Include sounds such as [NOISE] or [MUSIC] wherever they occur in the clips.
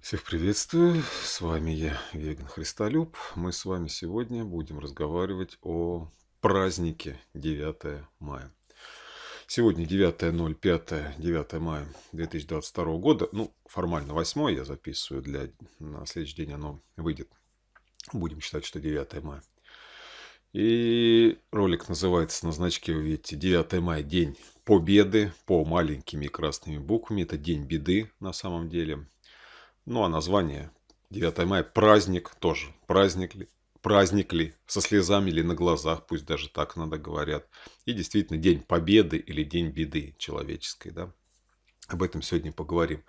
Всех приветствую, с вами я, Веган Христолюб. Мы с вами сегодня будем разговаривать о празднике 9 мая. Сегодня 9.05, 9 мая 2022 года, ну, формально 8 я записываю, для, на следующий день оно выйдет. Будем считать, что 9 мая. И ролик называется на значке, вы видите, 9 мая, день победы, по маленькими красными буквами. Это день беды на самом деле. Ну а название 9 мая праздник тоже. Праздник ли? Праздник ли? Со слезами или на глазах, пусть даже так надо говорят. И действительно День Победы или День Беды человеческой, да? Об этом сегодня поговорим.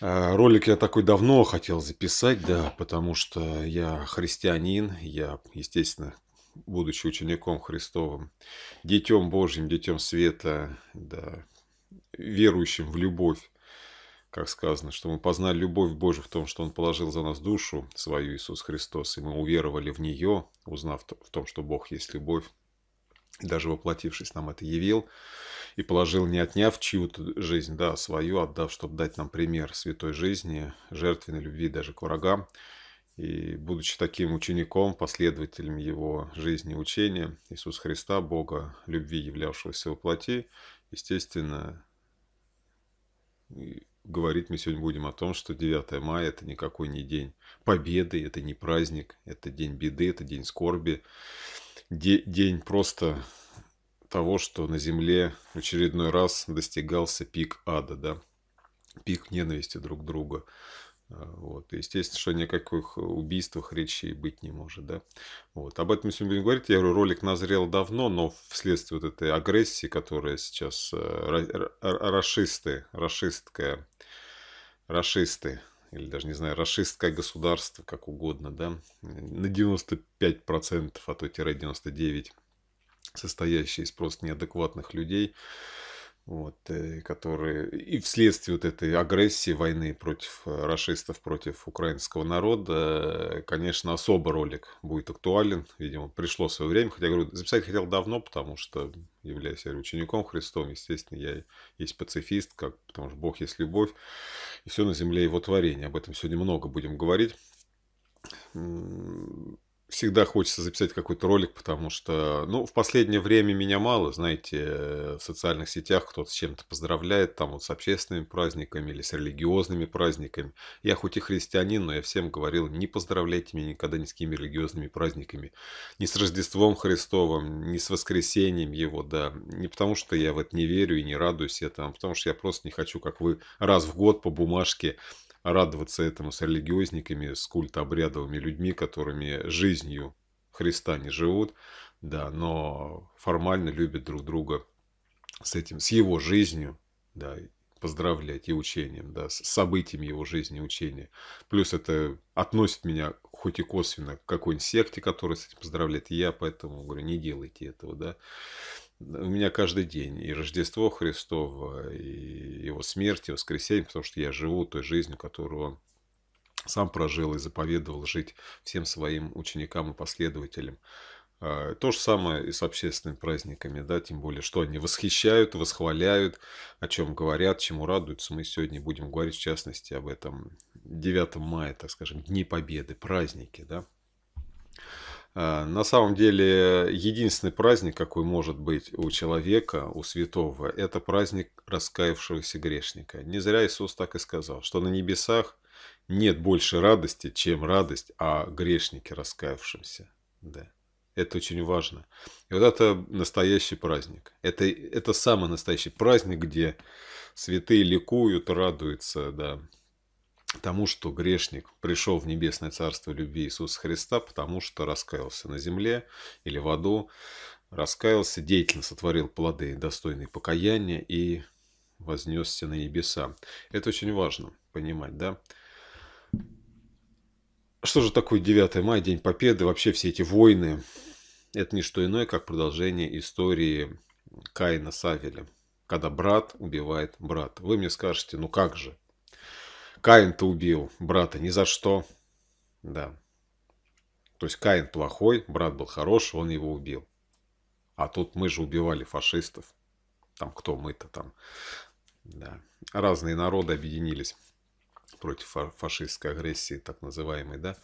А, ролик я такой давно хотел записать, да, потому что я христианин, я, естественно, будучи учеником Христовым, детем Божьим, детем света, да, верующим в любовь как сказано, что мы познали любовь Божию в том, что Он положил за нас душу свою Иисус Христос, и мы уверовали в Нее, узнав в том, что Бог есть любовь, и даже воплотившись нам это явил, и положил, не отняв чью-то жизнь, да, а свою, отдав, чтобы дать нам пример святой жизни, жертвенной любви даже к врагам, и будучи таким учеником, последователем его жизни и учения, Иисус Христа, Бога, любви, являвшегося во плоти, естественно, говорить мы сегодня будем о том, что 9 мая – это никакой не день победы, это не праздник, это день беды, это день скорби, де день просто того, что на Земле в очередной раз достигался пик ада, да, пик ненависти друг к другу. А, вот. естественно, что о никаких убийствах речи быть не может. Да? Вот. Об этом мы сегодня будем говорить. Я говорю, ролик назрел давно, но вследствие вот этой агрессии, которая сейчас э, расисты, расистская расисты, или даже, не знаю, расистское государство, как угодно, да, на 95%, а то тире 99%, состоящее из просто неадекватных людей, вот, э, которые и вследствие вот этой агрессии войны против э, расистов, против украинского народа, конечно, особо ролик будет актуален, видимо, пришло свое время, хотя, говорю, записать хотел давно, потому что являюсь я учеником Христом, естественно, я есть пацифист, как, потому что Бог есть любовь, и все на земле его творение, об этом сегодня много будем говорить всегда хочется записать какой-то ролик, потому что, ну, в последнее время меня мало, знаете, в социальных сетях кто-то с чем-то поздравляет, там вот с общественными праздниками или с религиозными праздниками. Я хоть и христианин, но я всем говорил, не поздравляйте меня никогда ни с какими религиозными праздниками, ни с Рождеством Христовым, ни с воскресением его, да, не потому что я в это не верю и не радуюсь этому, а потому что я просто не хочу, как вы, раз в год по бумажке радоваться этому с религиозниками, с культообрядовыми людьми, которыми жизнью Христа не живут, да, но формально любят друг друга с этим, с его жизнью, да, поздравлять и учением, да, с событиями его жизни и учения. Плюс это относит меня, хоть и косвенно, к какой-нибудь секте, которая с этим поздравляет. И я поэтому говорю, не делайте этого, да у меня каждый день и Рождество Христово, и его смерть, и воскресенье, потому что я живу той жизнью, которую он сам прожил и заповедовал жить всем своим ученикам и последователям. А, то же самое и с общественными праздниками, да, тем более, что они восхищают, восхваляют, о чем говорят, чему радуются. Мы сегодня будем говорить, в частности, об этом 9 мая, так скажем, Дни Победы, праздники, да. А, на самом деле, единственный праздник, какой может быть у человека, у святого, это праздник раскаявшегося грешника. Не зря Иисус так и сказал, что на небесах нет больше радости, чем радость о грешнике раскаявшемся. Да. Это очень важно. И вот это настоящий праздник. Это, это самый настоящий праздник, где святые ликуют, радуются, да, тому, что грешник пришел в небесное царство любви Иисуса Христа, потому что раскаялся на земле или в аду, раскаялся, деятельно сотворил плоды, достойные покаяния и вознесся на небеса. Это очень важно понимать, да? Что же такое 9 мая, День Победы, вообще все эти войны? Это не что иное, как продолжение истории Каина Савеля, когда брат убивает брата. Вы мне скажете, ну как же, Каин-то убил брата ни за что. Да. То есть Каин плохой, брат был хороший, он его убил. А тут мы же убивали фашистов. Там кто мы-то там. Да. Разные народы объединились против фашистской агрессии, так называемой, да.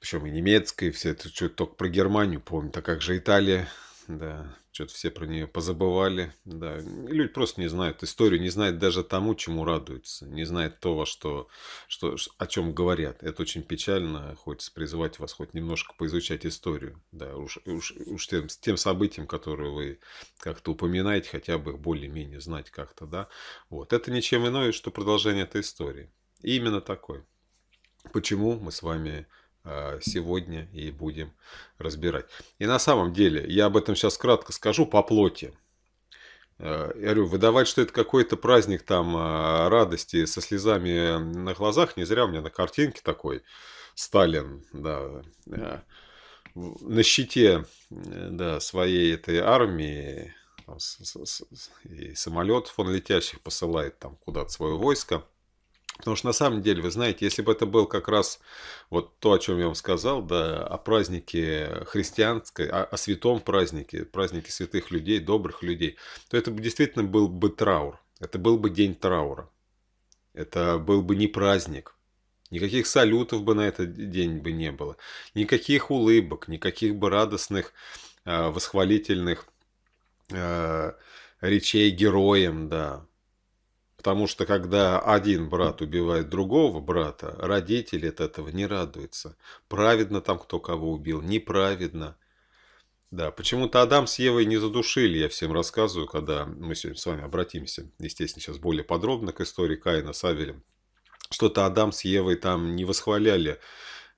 Причем и немецкой, все это что только про Германию помню. Так как же Италия, да. Что-то все про нее позабывали. Да. Люди просто не знают историю, не знают даже тому, чему радуются, не знают того, что, что, о чем говорят. Это очень печально. Хочется призывать вас хоть немножко поизучать историю. Да, уж, уж, уж тем, тем событиям, которые вы как-то упоминаете, хотя бы их более-менее знать как-то. Да? Вот. Это ничем иное, что продолжение этой истории. И именно такой. Почему мы с вами а, сегодня и будем разбирать. И на самом деле, я об этом сейчас кратко скажу по плоти. А, я говорю, выдавать, что это какой-то праздник там а, радости со слезами на глазах, не зря у меня на картинке такой Сталин, да, на щите э, да, своей этой армии там, с, и самолетов он летящих посылает там куда-то свое войско. Потому что на самом деле, вы знаете, если бы это был как раз вот то, о чем я вам сказал, да, о празднике христианской, о, о святом празднике, празднике святых людей, добрых людей, то это бы действительно был бы траур. Это был бы день траура. Это был бы не праздник. Никаких салютов бы на этот день бы не было. Никаких улыбок, никаких бы радостных, а, восхвалительных а, речей героям, да. Потому что когда один брат убивает другого брата, родители от этого не радуются. Праведно там кто кого убил, неправедно. Да, почему-то Адам с Евой не задушили, я всем рассказываю, когда мы сегодня с вами обратимся, естественно, сейчас более подробно к истории Каина с Авелем. Что-то Адам с Евой там не восхваляли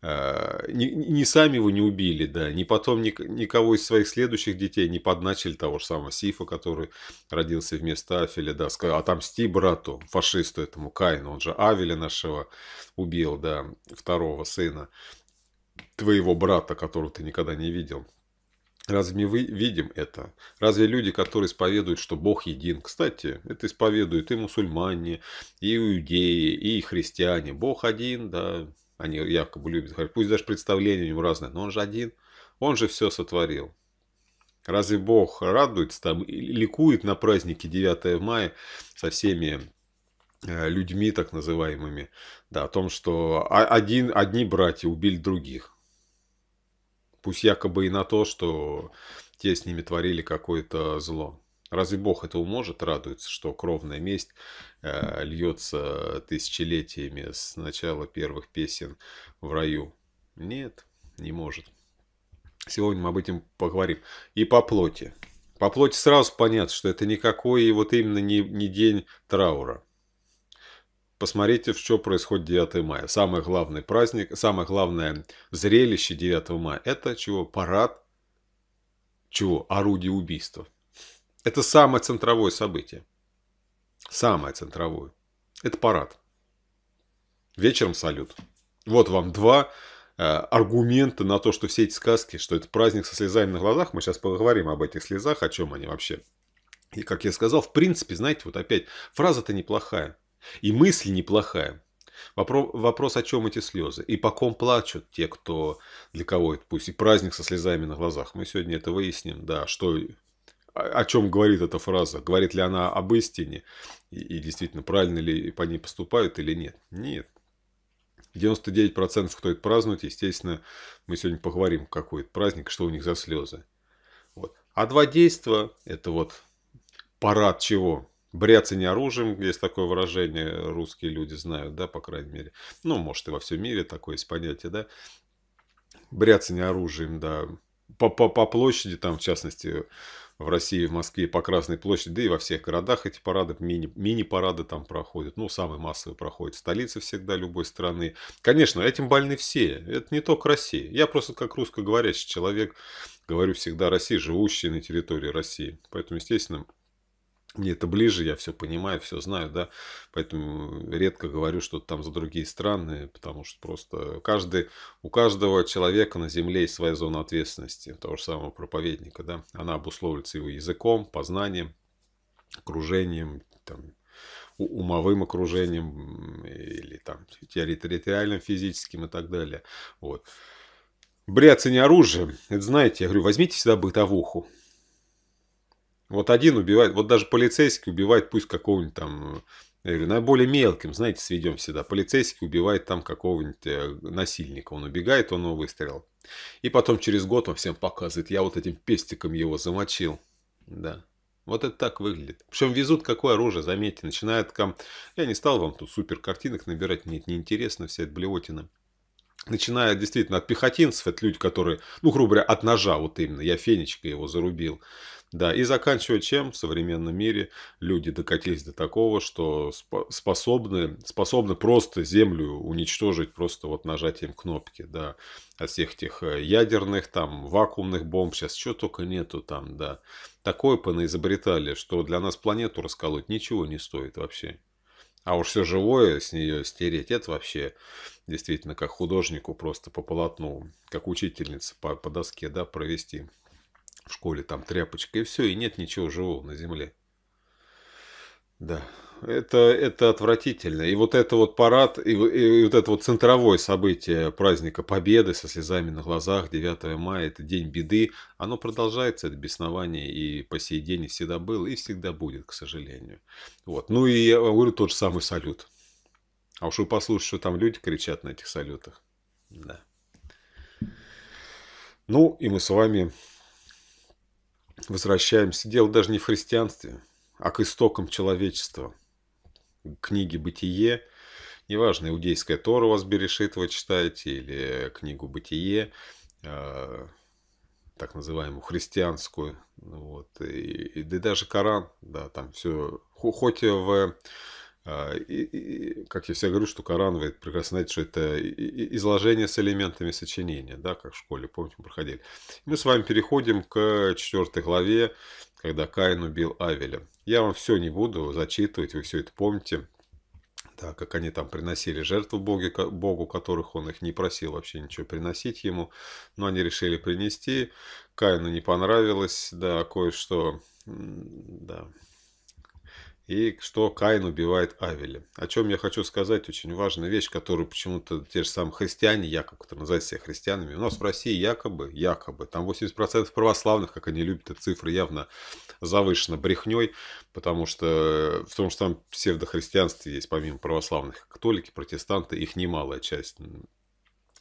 Э, не, не сами его не убили, да, не потом ни никого из своих следующих детей не подначили того же самого Сифа, который родился вместо Афеля, да, сказал, отомсти брату, фашисту этому Кайну, он же Авеля нашего убил, да, второго сына твоего брата, которого ты никогда не видел. Разве мы видим это? Разве люди, которые исповедуют, что Бог един, кстати, это исповедуют и мусульмане, и иудеи, и христиане, Бог один, да, они якобы любят говорить, пусть даже представления у него разные, но он же один, он же все сотворил. Разве Бог радуется там, ликует на празднике 9 мая со всеми э, людьми так называемыми, да, о том, что один, одни братья убили других. Пусть якобы и на то, что те с ними творили какое-то зло. Разве Бог это может? Радуется, что кровная месть э, льется тысячелетиями с начала первых песен в раю. Нет, не может. Сегодня мы об этом поговорим. И по плоти. По плоти сразу понятно, что это никакой и вот именно не, не день траура. Посмотрите, что происходит 9 мая. Самый главный праздник, самое главное зрелище 9 мая – это чего? Парад чего? Орудие убийства. Это самое центровое событие. Самое центровое. Это парад. Вечером салют. Вот вам два э, аргумента на то, что все эти сказки, что это праздник со слезами на глазах. Мы сейчас поговорим об этих слезах, о чем они вообще. И, как я сказал, в принципе, знаете, вот опять, фраза-то неплохая. И мысль неплохая. Вопрос, вопрос, о чем эти слезы? И по ком плачут те, кто для кого это пусть и праздник со слезами на глазах. Мы сегодня это выясним, да, что о чем говорит эта фраза? Говорит ли она об истине? И, и действительно, правильно ли по ней поступают или нет? Нет. 99% кто это празднует, естественно, мы сегодня поговорим, какой это праздник, что у них за слезы. Вот. А два действа – это вот парад чего? Бряться не оружием, есть такое выражение, русские люди знают, да, по крайней мере. Ну, может, и во всем мире такое есть понятие, да. Бряться не оружием, да. По, по, по площади там, в частности, в России, в Москве, по Красной площади, да и во всех городах эти парады, мини-парады мини там проходят. Ну, самые массовые проходят в столице всегда любой страны. Конечно, этим больны все. Это не только Россия. Я просто как русскоговорящий человек, говорю всегда России живущие на территории России. Поэтому, естественно, мне это ближе, я все понимаю, все знаю, да, поэтому редко говорю что-то там за другие страны, потому что просто каждый, у каждого человека на земле есть своя зона ответственности, того же самого проповедника, да, она обусловлена его языком, познанием, окружением, там, умовым окружением или там территориальным, физическим и так далее, вот. Бряться не оружие, это знаете, я говорю, возьмите всегда бытовуху, вот один убивает, вот даже полицейский убивает пусть какого-нибудь там, я говорю, на мелким, знаете, сведем всегда. Полицейский убивает там какого-нибудь э, насильника, он убегает, он его выстрелил. И потом через год он всем показывает, я вот этим пестиком его замочил. Да. Вот это так выглядит. Причем везут какое оружие, заметьте. начинает там... Я не стал вам тут супер картинок набирать, мне это неинтересно, вся эта блевотина. Начиная действительно от пехотинцев, от людей, которые, ну, грубо говоря, от ножа вот именно. Я фенечка его зарубил. Да, и заканчивая чем в современном мире люди докатились до такого, что способны, способны просто землю уничтожить просто вот нажатием кнопки, да, от всех тех э, ядерных, там, вакуумных бомб, сейчас чего только нету там, да. Такое понаизобретали, что для нас планету расколоть ничего не стоит вообще. А уж все живое с нее стереть, это вообще действительно как художнику просто по полотну, как учительница по, по доске, да, провести в школе там тряпочка, и все, и нет ничего живого на земле. Да, это, это отвратительно. И вот это вот парад, и, и, и вот это вот центровое событие праздника Победы со слезами на глазах, 9 мая, это день беды, оно продолжается, это беснование, и по сей день всегда было, и всегда будет, к сожалению. Вот. Ну и я говорю тот же самый салют. А уж вы послушайте, что там люди кричат на этих салютах. Да. Ну и мы с вами возвращаемся. Дело даже не в христианстве, а к истокам человечества. Книги «Бытие», неважно, иудейская Тора у вас Берешит вы читаете, или книгу «Бытие», э, так называемую христианскую, вот, и, и, и даже Коран, да, там все, хоть в а, и, и, как я всегда говорю, что Коран, вы прекрасно знаете, что это изложение с элементами сочинения, да, как в школе, помните, мы проходили. Мы с вами переходим к четвертой главе, когда Каин убил Авеля. Я вам все не буду зачитывать, вы все это помните, да, как они там приносили жертву Боге, Богу, которых он их не просил вообще ничего приносить ему, но они решили принести. Каину не понравилось, да, кое-что, да, и что Каин убивает Авеля. О чем я хочу сказать, очень важная вещь, которую почему-то те же самые христиане, якобы, которые называют себя христианами, у нас в России якобы, якобы, там 80% православных, как они любят, эта цифра явно завышена брехней, потому что в том что там псевдохристианстве есть, помимо православных, католики, протестанты, их немалая часть,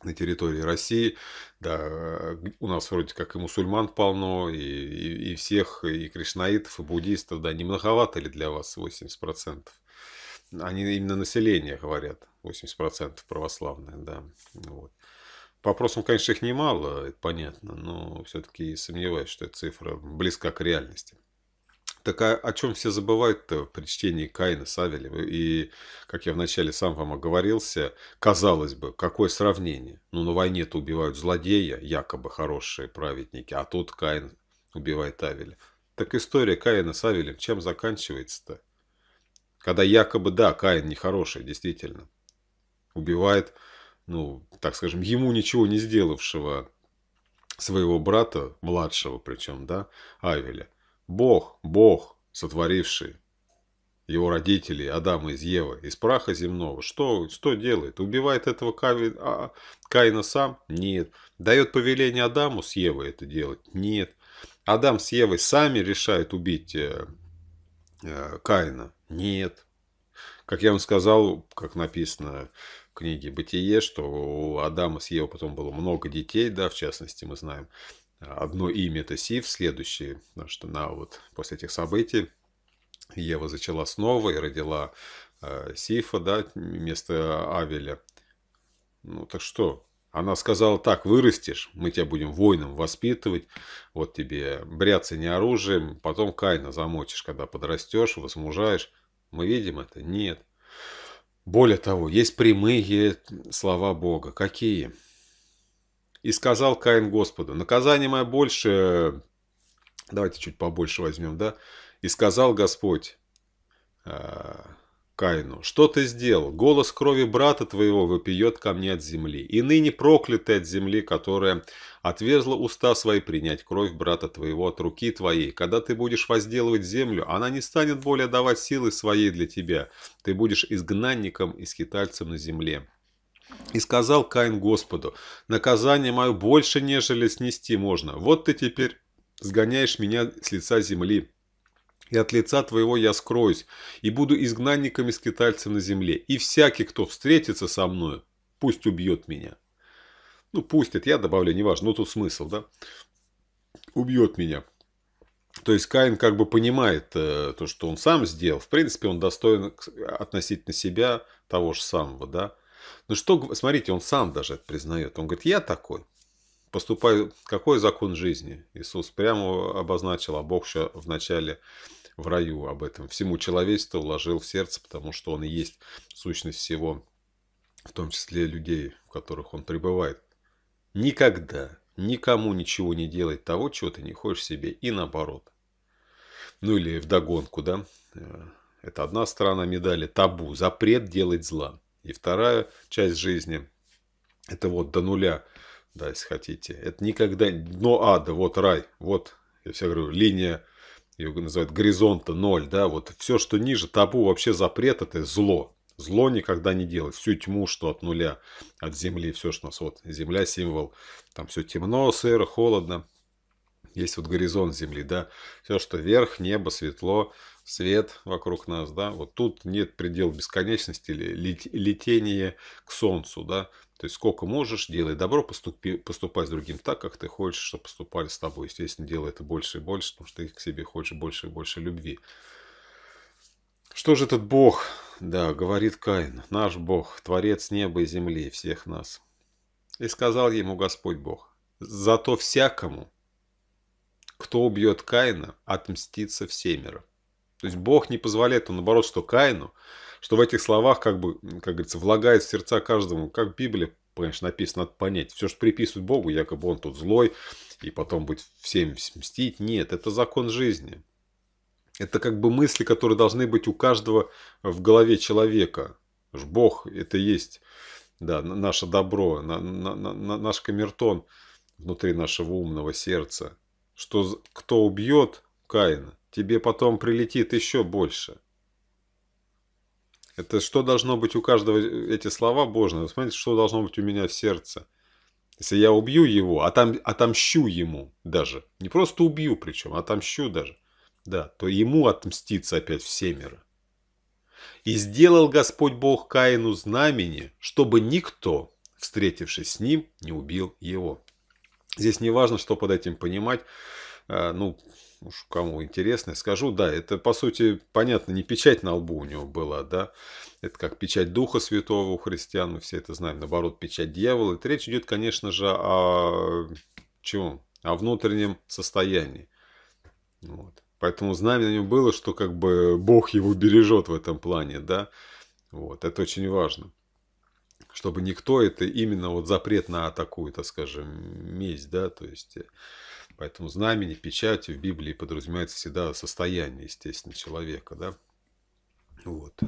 на территории России. Да, э, у нас вроде как и мусульман полно, и, и, и всех, и кришнаитов, и буддистов. Да, не многовато ли для вас 80%? Они именно население говорят, 80% православное, да. Вот. По опросам, конечно, их немало, это понятно, но все-таки сомневаюсь, что эта цифра близка к реальности. Так а, о чем все забывают-то при чтении Каина с И, как я вначале сам вам оговорился, казалось бы, какое сравнение? Ну, на войне-то убивают злодея, якобы хорошие праведники, а тут Каин убивает Авеля. Так история Каина с Авелем чем заканчивается-то? Когда якобы, да, Каин нехороший, действительно. Убивает, ну, так скажем, ему ничего не сделавшего своего брата, младшего причем, да, Авеля. Бог, Бог, сотворивший его родители, Адама из Евы, из праха земного, что, что делает? Убивает этого Кави, а, Каина сам? Нет. Дает повеление Адаму с Евой это делать? Нет. Адам с Евой сами решают убить э, э, Каина? Нет. Как я вам сказал, как написано в книге «Бытие», что у Адама с Евой потом было много детей, да, в частности, мы знаем одно имя это Сив, следующее, потому что на вот после этих событий Ева зачала снова и родила э, Сифа, да, вместо Авеля. Ну так что? Она сказала так, вырастешь, мы тебя будем воином воспитывать, вот тебе бряться не оружием, потом Кайна замочишь, когда подрастешь, возмужаешь. Мы видим это? Нет. Более того, есть прямые слова Бога. Какие? И сказал Каин Господу, наказание мое больше, давайте чуть побольше возьмем, да? И сказал Господь э, Каину, что ты сделал? Голос крови брата твоего выпьет ко мне от земли. И ныне проклятый от земли, которая отверзла уста свои принять кровь брата твоего от руки твоей. Когда ты будешь возделывать землю, она не станет более давать силы своей для тебя. Ты будешь изгнанником и скитальцем на земле. И сказал Каин Господу, «Наказание мое больше, нежели снести можно. Вот ты теперь сгоняешь меня с лица земли, и от лица твоего я скроюсь, и буду изгнанником и скитальцем на земле. И всякий, кто встретится со мною, пусть убьет меня». Ну, пусть это я добавлю, неважно, но ну, тут смысл, да? Убьет меня. То есть Каин как бы понимает э, то, что он сам сделал. В принципе, он достоин относительно себя того же самого, да? Ну что, смотрите, он сам даже это признает. Он говорит, я такой. Поступаю, какой закон жизни? Иисус прямо обозначил, а Бог еще вначале в раю об этом. Всему человечеству вложил в сердце, потому что он и есть сущность всего, в том числе людей, в которых он пребывает. Никогда никому ничего не делать того, чего ты не хочешь себе, и наоборот. Ну или вдогонку, да? Э, это одна сторона медали. Табу, запрет делать зла. И вторая часть жизни, это вот до нуля, да, если хотите. Это никогда дно ада, вот рай, вот, я все говорю, линия, ее называют горизонта ноль, да, вот все, что ниже, табу, вообще запрет, это зло. Зло никогда не делать. Всю тьму, что от нуля, от земли, все, что у нас вот. Земля – символ. Там все темно, сыро, холодно. Есть вот горизонт земли, да. Все, что вверх, небо, светло, свет вокруг нас, да, вот тут нет предел бесконечности или летения к солнцу, да, то есть сколько можешь, делай добро, поступи, поступай с другим так, как ты хочешь, чтобы поступали с тобой. Естественно, делай это больше и больше, потому что ты к себе хочешь больше и больше любви. Что же этот Бог, да, говорит Каин, наш Бог, Творец неба и земли, всех нас. И сказал ему Господь Бог, зато всякому, кто убьет Каина, отмстится всемиро. То есть Бог не позволяет, он наоборот, что Каину, что в этих словах, как бы, как говорится, влагает в сердца каждому, как в Библии, конечно, написано, надо понять. Все, что приписывают Богу, якобы он тут злой, и потом будет всем мстить. Нет, это закон жизни. Это как бы мысли, которые должны быть у каждого в голове человека. Бог – это есть да, наше добро, на, на, на, наш камертон внутри нашего умного сердца. Что кто убьет Каина – тебе потом прилетит еще больше. Это что должно быть у каждого, эти слова Божьи, вы смотрите, что должно быть у меня в сердце. Если я убью его, отом, отомщу ему даже, не просто убью причем, а отомщу даже, да, то ему отмстится опять всемиро. И сделал Господь Бог Каину знамени, чтобы никто, встретившись с ним, не убил его. Здесь не важно, что под этим понимать. А, ну, уж ну, кому интересно, скажу, да, это, по сути, понятно, не печать на лбу у него была, да, это как печать Духа Святого у христиан, мы все это знаем, наоборот, печать дьявола. Это речь идет, конечно же, о чем? О внутреннем состоянии. Вот. Поэтому знамя на нем было, что как бы Бог его бережет в этом плане, да. Вот, это очень важно. Чтобы никто, это именно вот запрет на такую, так скажем, месть, да, то есть э, Поэтому знамени, печати в Библии подразумевается всегда состояние, естественно, человека, да. Вот.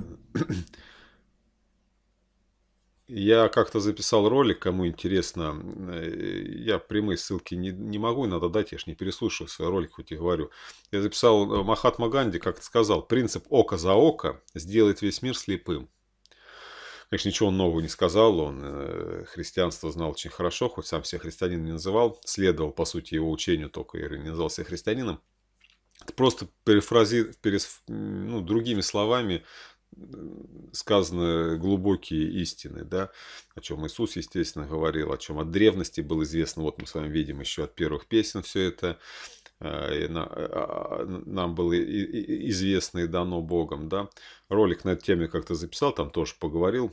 Я как-то записал ролик, кому интересно. Э, я прямые ссылки не, не могу надо дать, я же не переслушиваю свой ролик, хоть и говорю. Я записал э, Махатма Ганди, как-то сказал, принцип око за око сделает весь мир слепым. Конечно, ничего нового не сказал, он э, христианство знал очень хорошо, хоть сам себя христианин не называл, следовал, по сути, его учению только и не называл себя христианином. Это просто перефрази, перес, ну, другими словами сказаны глубокие истины, да, о чем Иисус, естественно, говорил, о чем от древности было известно. Вот мы с вами видим еще от первых песен все это. Э, э, а, а, нам было известно и дано Богом. Да? Ролик на теме как-то записал, там тоже поговорил.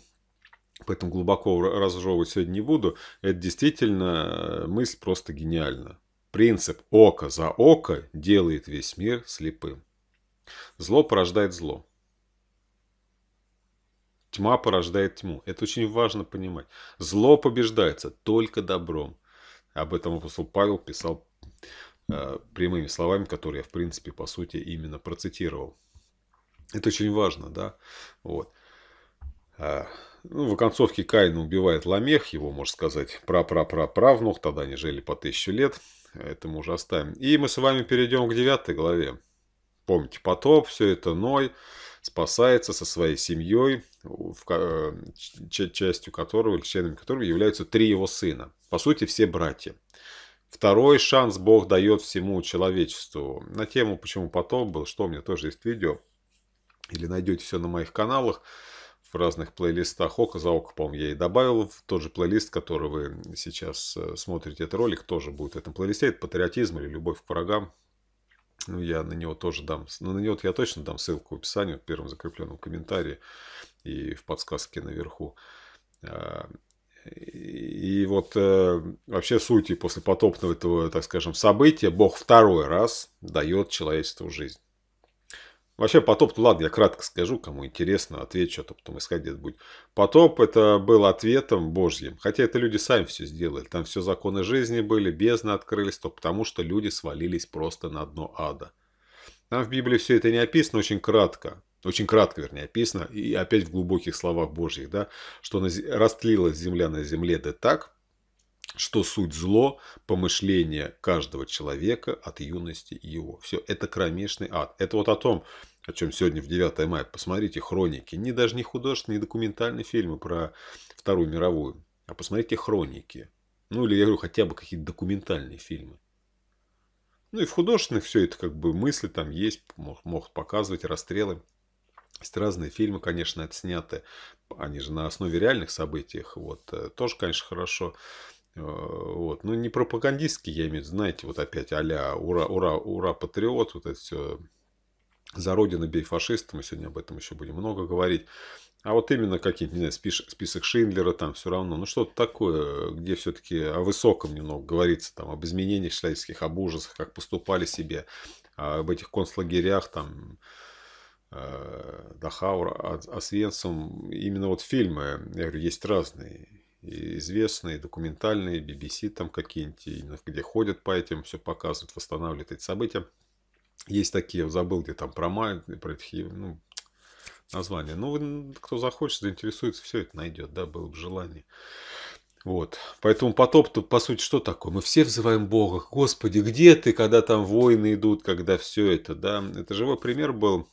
Поэтому глубоко разжевывать сегодня не буду. Это действительно э, мысль просто гениальна. Принцип «око за око» делает весь мир слепым. Зло порождает зло. Тьма порождает тьму. Это очень важно понимать. Зло побеждается только добром. Об этом апостол Павел писал Э, прямыми словами, которые я, в принципе, по сути, именно процитировал. Это очень важно, да. Вот. А, ну, в оконцовке Каин убивает Ламех, его, можно сказать, пра-пра-пра-правнух, тогда они жили по тысячу лет, это мы уже оставим. И мы с вами перейдем к девятой главе. Помните, потоп, все это Ной спасается со своей семьей, в, э, частью которого, членами которого являются три его сына. По сути, все братья. Второй шанс Бог дает всему человечеству. На тему «Почему потом был», что у меня тоже есть видео. Или найдете все на моих каналах в разных плейлистах. Око за око, по-моему, я и добавил в тот же плейлист, который вы сейчас э, смотрите этот ролик, тоже будет в этом плейлисте. Это патриотизм или любовь к врагам. Ну, я на него тоже дам, ну, на него я точно дам ссылку в описании, в первом закрепленном комментарии и в подсказке наверху. А, и вот э, вообще сути после потопного этого, так скажем, события Бог второй раз дает человечеству жизнь. Вообще потоп, ну ладно, я кратко скажу, кому интересно, отвечу, а то потом искать где-то будет. Потоп это был ответом Божьим, хотя это люди сами все сделали. Там все законы жизни были, бездны открылись, то потому что люди свалились просто на дно ада. Там в Библии все это не описано очень кратко очень кратко, вернее, описано, и опять в глубоких словах Божьих, да, что растлилась земля на земле да так, что суть зло – помышление каждого человека от юности его. Все, это кромешный ад. Это вот о том, о чем сегодня в 9 мая. Посмотрите хроники. Не даже не художественные, не документальные фильмы про Вторую мировую. А посмотрите хроники. Ну, или, я говорю, хотя бы какие-то документальные фильмы. Ну, и в художественных все это как бы мысли там есть, могут показывать расстрелы есть разные фильмы, конечно, отсняты. Они же на основе реальных событий. Вот. Э, тоже, конечно, хорошо. Э, вот. но ну, не пропагандистские, я имею в виду, знаете, вот опять а ура, ура, ура, патриот, вот это все за родину бей фашистов, мы сегодня об этом еще будем много говорить. А вот именно какие-то, не знаю, спиш, список Шиндлера там все равно, ну что-то такое, где все-таки о высоком немного говорится, там, об изменениях человеческих, об ужасах, как поступали себе, об этих концлагерях, там, Э, Дахаура, Освенцем, а именно вот фильмы, я говорю, есть разные. известные, документальные, BBC там какие-нибудь, где ходят по этим, все показывают, восстанавливают эти события. Есть такие, забыл, где там про Май, про эти ну, название. Ну, ну, кто захочет, заинтересуется, все это найдет, да, было бы желание. Вот. Поэтому потоп-то, по сути, что такое? Мы все взываем Бога. Господи, где ты, когда там войны идут, когда все это, да? Это живой пример был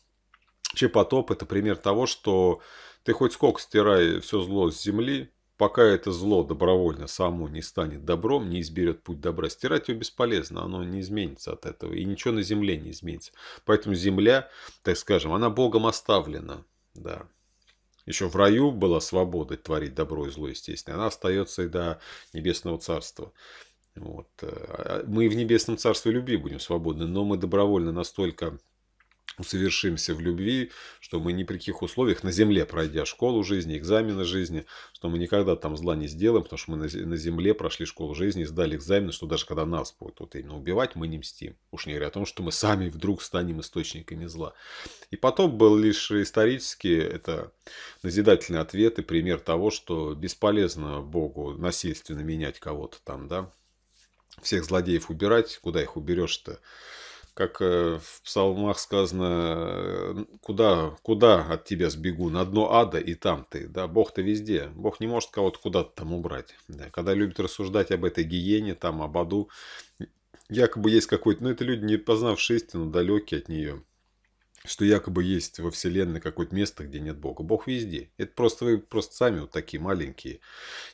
Чепотоп – это пример того, что ты хоть сколько стирай все зло с земли, пока это зло добровольно само не станет добром, не изберет путь добра, стирать его бесполезно, оно не изменится от этого, и ничего на земле не изменится. Поэтому земля, так скажем, она Богом оставлена, да. Еще в раю была свобода творить добро и зло, естественно, она остается и до небесного царства. Вот. Э, а, мы в небесном царстве любви будем свободны, но мы добровольно настолько усовершимся в любви, что мы ни при каких условиях на земле, пройдя школу жизни, экзамены жизни, что мы никогда там зла не сделаем, потому что мы на земле прошли школу жизни, сдали экзамены, что даже когда нас будут вот именно убивать, мы не мстим. Уж не говоря о том, что мы сами вдруг станем источниками зла. И потом был лишь исторически это назидательный ответ и пример того, что бесполезно Богу насильственно менять кого-то там, да, всех злодеев убирать, куда их уберешь-то, как э, в псалмах сказано, э, куда, куда от тебя сбегу, на дно ада и там ты. Да, Бог-то везде. Бог не может кого-то куда-то там убрать. Да, когда любит рассуждать об этой гиене, там, об аду, якобы есть какой-то, ну, это люди, не познавшие истину, далекие от нее что якобы есть во Вселенной какое-то место, где нет Бога. Бог везде. Это просто вы просто сами вот такие маленькие,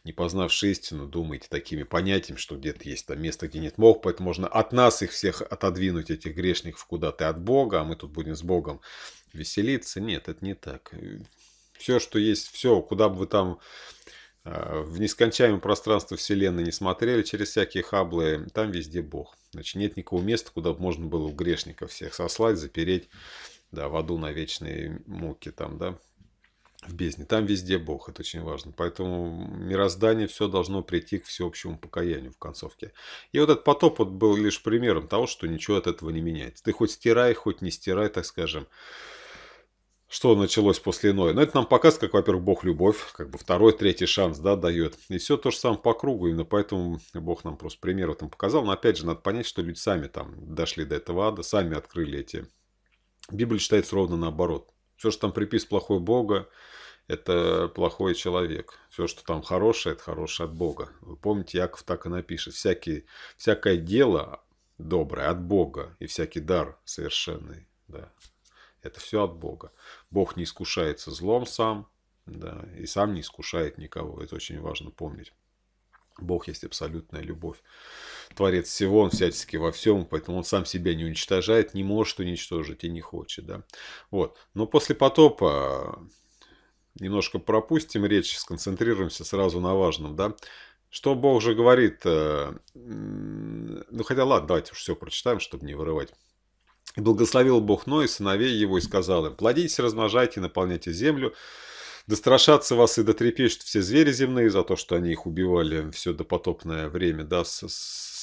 не познавшие истину, думаете такими понятиями, что где-то есть там место, где нет Бога, поэтому можно от нас их всех отодвинуть, этих грешников, куда-то от Бога, а мы тут будем с Богом веселиться. Нет, это не так. Все, что есть, все, куда бы вы там а, в нескончаемое пространство Вселенной не смотрели через всякие хаблы, там везде Бог. Значит, нет никакого места, куда бы можно было у грешников всех сослать, запереть да, в аду на вечные муки там, да, в бездне. Там везде Бог, это очень важно. Поэтому мироздание все должно прийти к всеобщему покаянию в концовке. И вот этот потоп вот был лишь примером того, что ничего от этого не меняется. Ты хоть стирай, хоть не стирай, так скажем, что началось после Ноя. Но это нам показывает, как, во-первых, Бог любовь, как бы второй, третий шанс, да, дает. И все то же самое по кругу, именно поэтому Бог нам просто пример в этом показал. Но опять же, надо понять, что люди сами там дошли до этого ада, сами открыли эти Библия читается ровно наоборот. Все, что там припис плохой Бога, это плохой человек. Все, что там хорошее, это хорошее от Бога. Вы помните, Яков так и напишет. Всякие, всякое дело доброе от Бога и всякий дар совершенный. Да. Это все от Бога. Бог не искушается злом сам, да, и сам не искушает никого. Это очень важно помнить. Бог есть абсолютная любовь творец всего, он всячески во всем, поэтому он сам себя не уничтожает, не может уничтожить и не хочет. Да? Вот. Но после потопа э, немножко пропустим речь, сконцентрируемся сразу на важном. Да? Что Бог же говорит, э, ну хотя ладно, давайте уж все прочитаем, чтобы не вырывать. И благословил Бог Ной, сыновей его, и сказал им, плодитесь, размножайте, наполняйте землю, да вас и дотрепещут все звери земные за то, что они их убивали все допотопное время, да, с,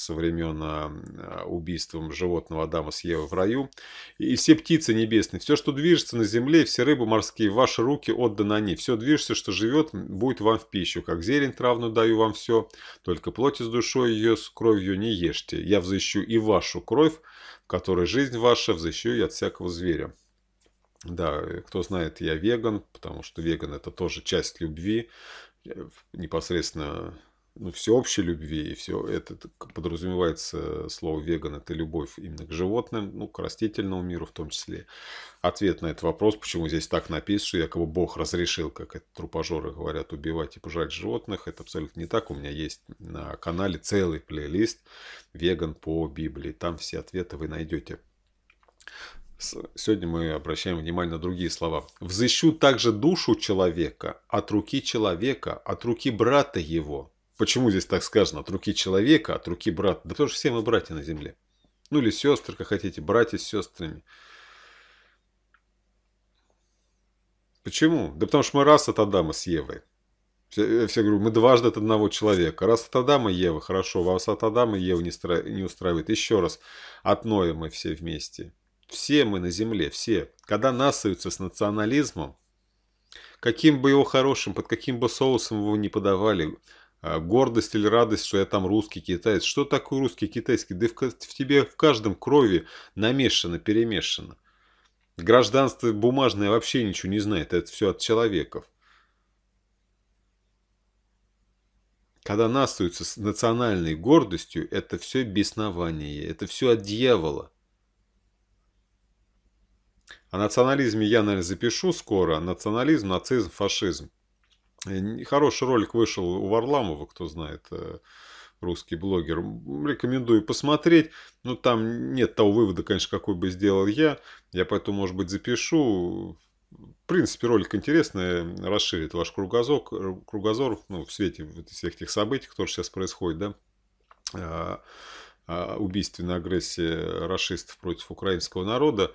со времен а, убийством животного Адама с Евой в раю. И все птицы небесные, все, что движется на земле, все рыбы морские, ваши руки отданы они. Все движется, что живет, будет вам в пищу. Как зелень травную даю вам все, только плоти с душой ее, с кровью не ешьте. Я взыщу и вашу кровь, в которой жизнь ваша, взыщу и от всякого зверя. Да, э, кто знает, я веган, потому что веган это тоже часть любви, э, непосредственно ну, всеобщей любви, и все это подразумевается э, слово веган, это любовь именно к животным, ну, к растительному миру в том числе. Ответ на этот вопрос, почему здесь так написано, что якобы Бог разрешил, как это трупожоры говорят, убивать и пожать животных, это абсолютно не так. У меня есть на канале целый плейлист «Веган по Библии», там все ответы вы найдете. Сегодня мы обращаем внимание на другие слова. «Взыщу также душу человека от руки человека, от руки брата его, Почему здесь так сказано? От руки человека, от руки брата. Да потому что все мы братья на земле. Ну или сестры, как хотите, братья с сестрами. Почему? Да потому что мы раз от Адама с Евой. Все, э, все говорю, мы дважды от одного человека. Раз от Адама и Евы, хорошо. Вас от Адама и Евы не, стра... не устраивает. Еще раз, от Ноя мы все вместе. Все мы на земле, все. Когда насаются с национализмом, каким бы его хорошим, под каким бы соусом его не подавали, а, гордость или радость, что я там русский китаец. Что такое русский китайский? Да в, в тебе в каждом крови намешано, перемешано. Гражданство бумажное вообще ничего не знает, это все от человеков. Когда настаются с национальной гордостью, это все беснование, это все от дьявола. О национализме я, наверное, запишу скоро. Национализм, нацизм, фашизм. Хороший ролик вышел у Варламова, кто знает, э, русский блогер. Рекомендую посмотреть. Но ну, там нет того вывода, конечно, какой бы сделал я. Я поэтому, может быть, запишу. В принципе, ролик интересный, э, расширит ваш кругозор, э, кругозор ну, в свете всех этих событий, которые сейчас происходят, да, а, а, убийственной агрессии расистов против украинского народа.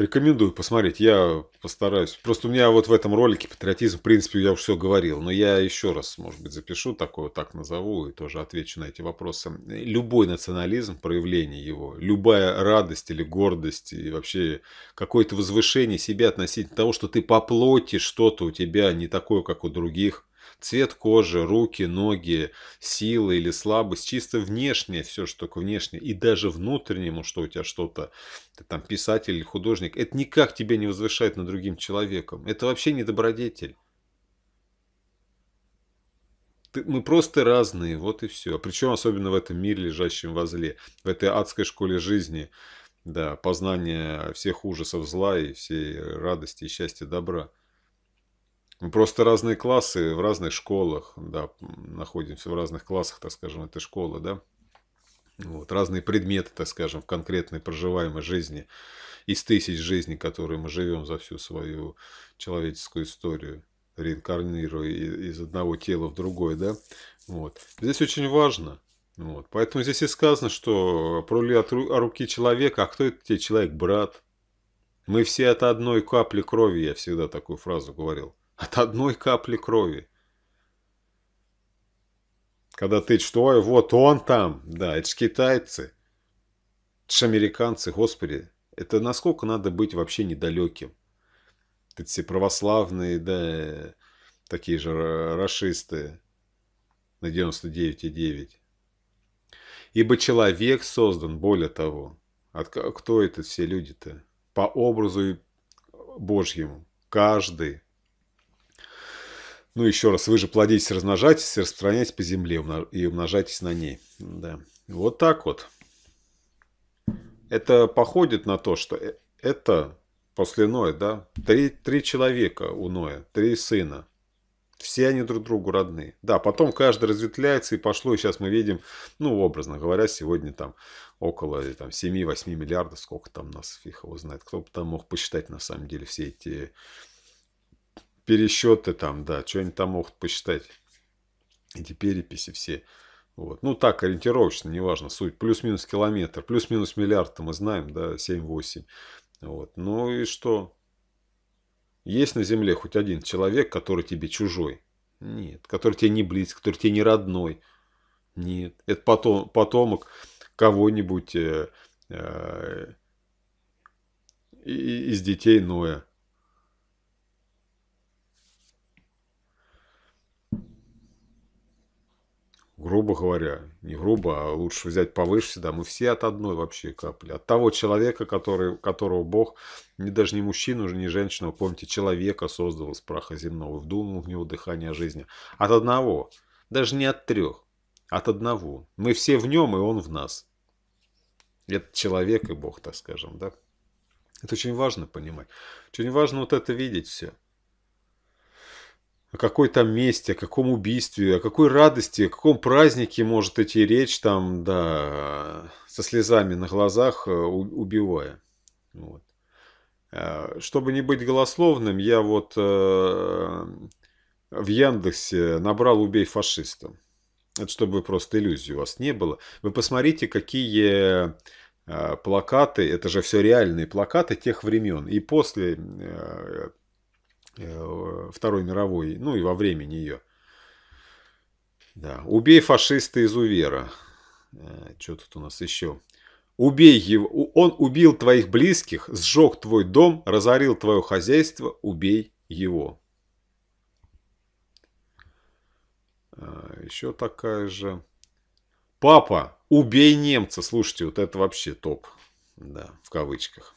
Рекомендую посмотреть, я постараюсь. Просто у меня вот в этом ролике патриотизм, в принципе, я уже все говорил, но я еще раз, может быть, запишу такое, так назову и тоже отвечу на эти вопросы. Любой национализм, проявление его, любая радость или гордость и вообще какое-то возвышение себя относительно того, что ты по плоти что-то у тебя не такое, как у других, Цвет кожи, руки, ноги, сила или слабость, чисто внешнее, все, что такое внешнее, и даже внутреннему, что у тебя что-то, ты там писатель или художник, это никак тебя не возвышает над другим человеком. Это вообще не добродетель. Ты, мы просто разные, вот и все. Причем особенно в этом мире, лежащем возле, в этой адской школе жизни, да, познание всех ужасов зла и всей радости и счастья добра. Мы просто разные классы в разных школах, да, находимся в разных классах, так скажем, этой школы, да. Вот, разные предметы, так скажем, в конкретной проживаемой жизни, из тысяч жизней, которые мы живем за всю свою человеческую историю, реинкарнируя из одного тела в другое, да, вот. Здесь очень важно, вот, поэтому здесь и сказано, что проли от руки человека, а кто это тебе человек, брат? Мы все от одной капли крови, я всегда такую фразу говорил от одной капли крови. Когда ты что, вот он там, да, это ж китайцы, это ж американцы, господи, это насколько надо быть вообще недалеким. Это все православные, да, такие же расисты на 99,9. Ибо человек создан, более того, от, кто это все люди-то? По образу Божьему. Каждый ну, еще раз, вы же плодитесь, размножайтесь, распространяйтесь по земле и умножайтесь на ней. Да. Вот так вот. Это походит на то, что э, это после Ноя, да, три, три человека у Ноя, три сына. Все они друг другу родные. Да, потом каждый разветвляется и пошло, и сейчас мы видим, ну, образно говоря, сегодня там около там, 7-8 миллиардов, сколько там нас, фиг его знает, кто бы там мог посчитать на самом деле все эти пересчеты там, да, что-нибудь там могут посчитать. Эти переписи все. Вот. Ну, так, ориентировочно, неважно, суть. Плюс-минус километр, плюс-минус миллиард-то мы знаем, да, 7-8. Вот. Ну и что? Есть на Земле хоть один человек, который тебе чужой? Нет. Который тебе не близкий, который тебе не родной? Нет. Это потом, потомок кого-нибудь э, э, из детей Ноя. грубо говоря, не грубо, а лучше взять повыше, да, мы все от одной вообще капли, от того человека, который, которого Бог, не, даже не мужчину, не женщину, а, помните, человека создал из праха земного, вдумал в него дыхание жизни, от одного, даже не от трех, от одного, мы все в нем, и он в нас, это человек и Бог, так скажем, да, это очень важно понимать, очень важно вот это видеть все о какой там месте, о каком убийстве, о какой радости, о каком празднике может идти речь там, да, со слезами на глазах, э, убивая. Вот. Э, чтобы не быть голословным, я вот э, в Яндексе набрал «Убей фашиста». Это чтобы просто иллюзии у вас не было. Вы посмотрите, какие плакаты, это же все реальные плакаты тех времен. И после Э, Второй мировой, ну и во время нее. Да. Убей фашиста из Увера. Э, Что тут у нас еще? Убей его. Он убил твоих близких, сжег твой дом, разорил твое хозяйство. Убей его. А, еще такая же. Папа, убей немца. Слушайте, вот это вообще топ. Да, в кавычках.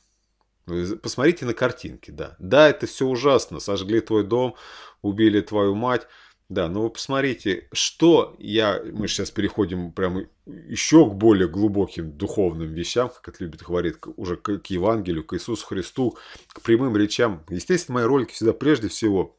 Ну, посмотрите на картинки, да. Да, это все ужасно. Сожгли твой дом, убили твою мать. Да, но вы посмотрите, что я... Мы сейчас переходим прямо еще к более глубоким духовным вещам, как это любит говорить, уже к, Евангелию, к Иисусу Христу, к прямым речам. Естественно, мои ролики всегда прежде всего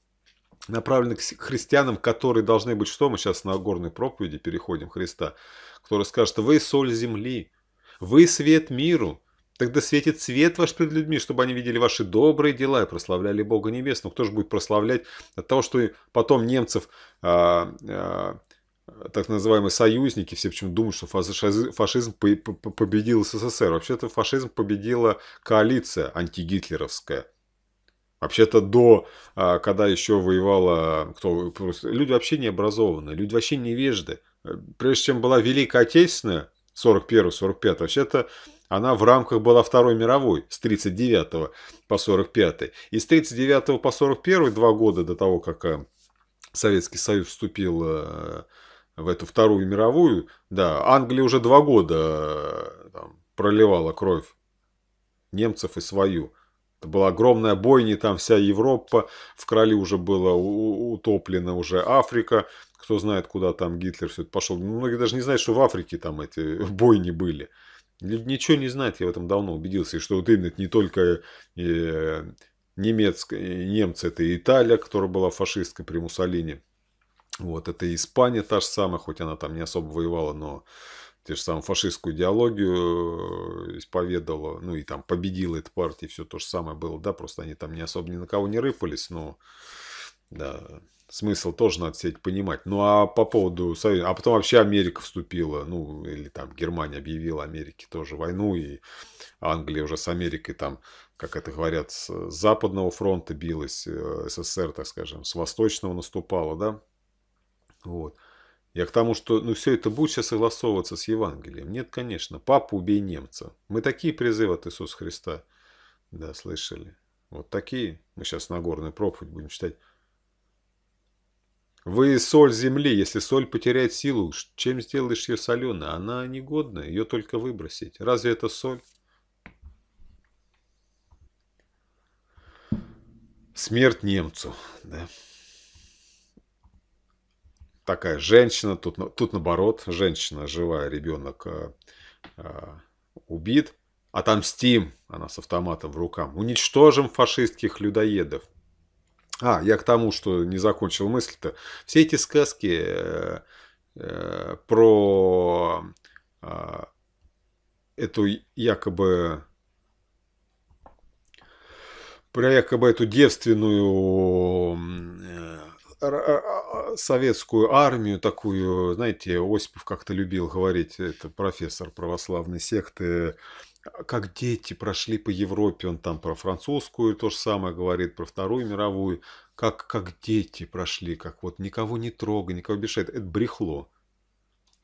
направлены к христианам, которые должны быть что? Мы сейчас на горной проповеди переходим Христа, который скажет, вы соль земли, вы свет миру, Тогда светит свет ваш пред людьми, чтобы они видели ваши добрые дела и прославляли Бога Небесного. Кто же будет прославлять от того, что потом немцев, а, а, так называемые союзники, все почему думают, что фашизм победил СССР. Вообще-то фашизм победила коалиция антигитлеровская. Вообще-то до, а, когда еще воевала, кто, люди вообще не образованные, люди вообще невежды. Прежде чем была Великая Отечественная, 41-45, вообще-то она в рамках была Второй мировой с 39 по 45. И с 39 по 41 два года до того, как э, Советский Союз вступил э, в эту Вторую мировую, да, Англия уже два года э, там, проливала кровь немцев и свою. Это была огромная бойня, там вся Европа, в крали уже была утоплена уже Африка. Кто знает, куда там Гитлер все это пошел. Многие даже не знают, что в Африке там эти [LAUGHS] бойни были. Люди ничего не знают, я в этом давно убедился, и что вот именно это не только э, немецкая, э, немцы, это Италия, которая была фашистской при Муссолини. Вот, это Испания та же самая, хоть она там не особо воевала, но те же самые фашистскую идеологию э, исповедовала, ну и там победила эта партия, все то же самое было, да, просто они там не особо ни на кого не рыпались, но да, смысл тоже надо сеть понимать. Ну, а по поводу Союза, а потом вообще Америка вступила, ну, или там Германия объявила Америке тоже войну, и Англия уже с Америкой там, как это говорят, с западного фронта билась, э, СССР, так скажем, с восточного наступала, да, вот. Я к тому, что ну, все это будет сейчас согласовываться с Евангелием. Нет, конечно. Папа, убей немца. Мы такие призывы от Иисуса Христа да, слышали. Вот такие. Мы сейчас Нагорную проповедь будем читать. Вы соль земли. Если соль потеряет силу, чем сделаешь ее соленой? Она негодна, ее только выбросить. Разве это соль? Смерть немцу, да. Такая женщина, тут, тут наоборот, женщина живая, ребенок э, э, убит. Отомстим, она с автоматом в руках. Уничтожим фашистских людоедов. А, я к тому, что не закончил мысль-то. Все эти сказки э, э, про э, эту якобы про якобы эту девственную э, а, а, советскую армию такую, знаете, Осипов как-то любил говорить, это профессор православной секты, а как дети прошли по Европе, он там про французскую то же самое говорит, про Вторую мировую, как, как дети прошли, как вот никого не трогай, никого бешает, это брехло.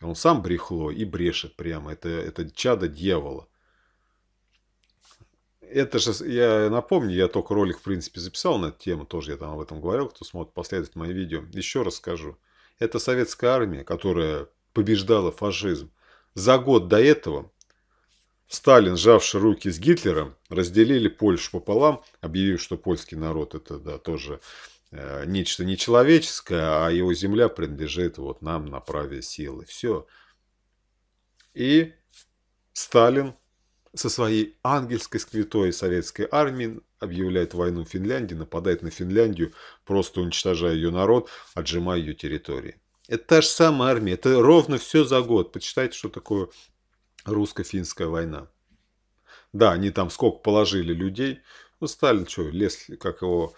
Он сам брехло и брешет прямо, это, это чадо дьявола. Это же, я напомню, я только ролик, в принципе, записал на эту тему, тоже я там об этом говорил, кто смотрит последовательно мои видео. Еще раз скажу, это советская армия, которая побеждала фашизм. За год до этого Сталин, сжавший руки с Гитлером, разделили Польшу пополам, объявив, что польский народ это да, тоже э, нечто нечеловеческое, а его земля принадлежит вот нам на праве силы. Все. И Сталин со своей ангельской сквитой советской армии объявляет войну Финляндии, нападает на Финляндию, просто уничтожая ее народ, отжимая ее территории. Это та же самая армия, это ровно все за год. Почитайте, что такое русско-финская война. Да, они там сколько положили людей. Ну, Сталин, что, лес, как его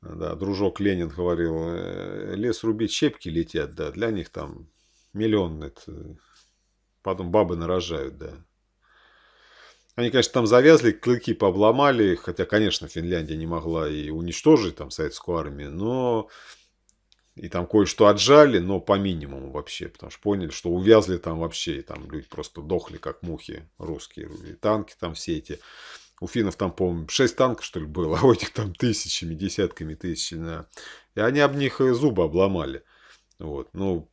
да, дружок Ленин говорил, э, лес рубить, щепки летят, да, для них там миллион, это, потом бабы нарожают, да. Они, конечно, там завязли, клыки пообломали, хотя, конечно, Финляндия не могла и уничтожить там советскую армию, но и там кое-что отжали, но по минимуму вообще, потому что поняли, что увязли там вообще, и там люди просто дохли, как мухи русские, и танки там все эти. У финнов там, по-моему, 6 танков, что ли, было, [LAUGHS] а у этих там тысячами, десятками тысяч. Да. И они об них зубы обломали. Вот, ну,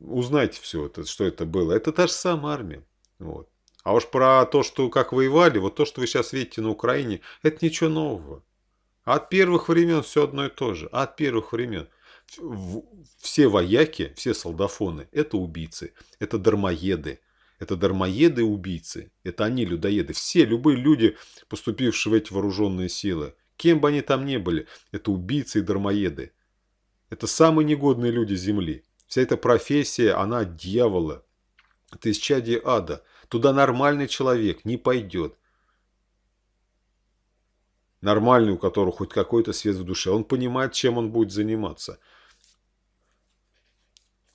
узнайте все это, что это было. Это та же самая армия. Вот. А уж про то, что как воевали, вот то, что вы сейчас видите на Украине, это ничего нового. От первых времен все одно и то же. От первых времен. Все вояки, все солдафоны – это убийцы, это дармоеды. Это дармоеды-убийцы, это они людоеды. Все, любые люди, поступившие в эти вооруженные силы, кем бы они там ни были, это убийцы и дармоеды. Это самые негодные люди Земли. Вся эта профессия, она от дьявола. Это исчадие ада. Туда нормальный человек не пойдет нормальный, у которого хоть какой-то свет в душе. Он понимает, чем он будет заниматься.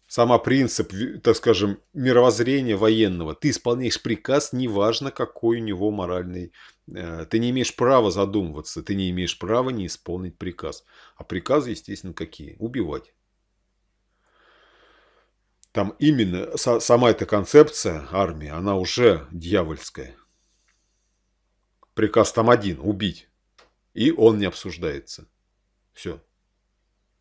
Сама принцип, так скажем, мировоззрения военного. Ты исполняешь приказ, неважно, какой у него моральный. Э, ты не имеешь права задумываться, ты не имеешь права не исполнить приказ. А приказы, естественно, какие? Убивать. Там именно сама эта концепция армии, она уже дьявольская. Приказ там один – убить и он не обсуждается. Все.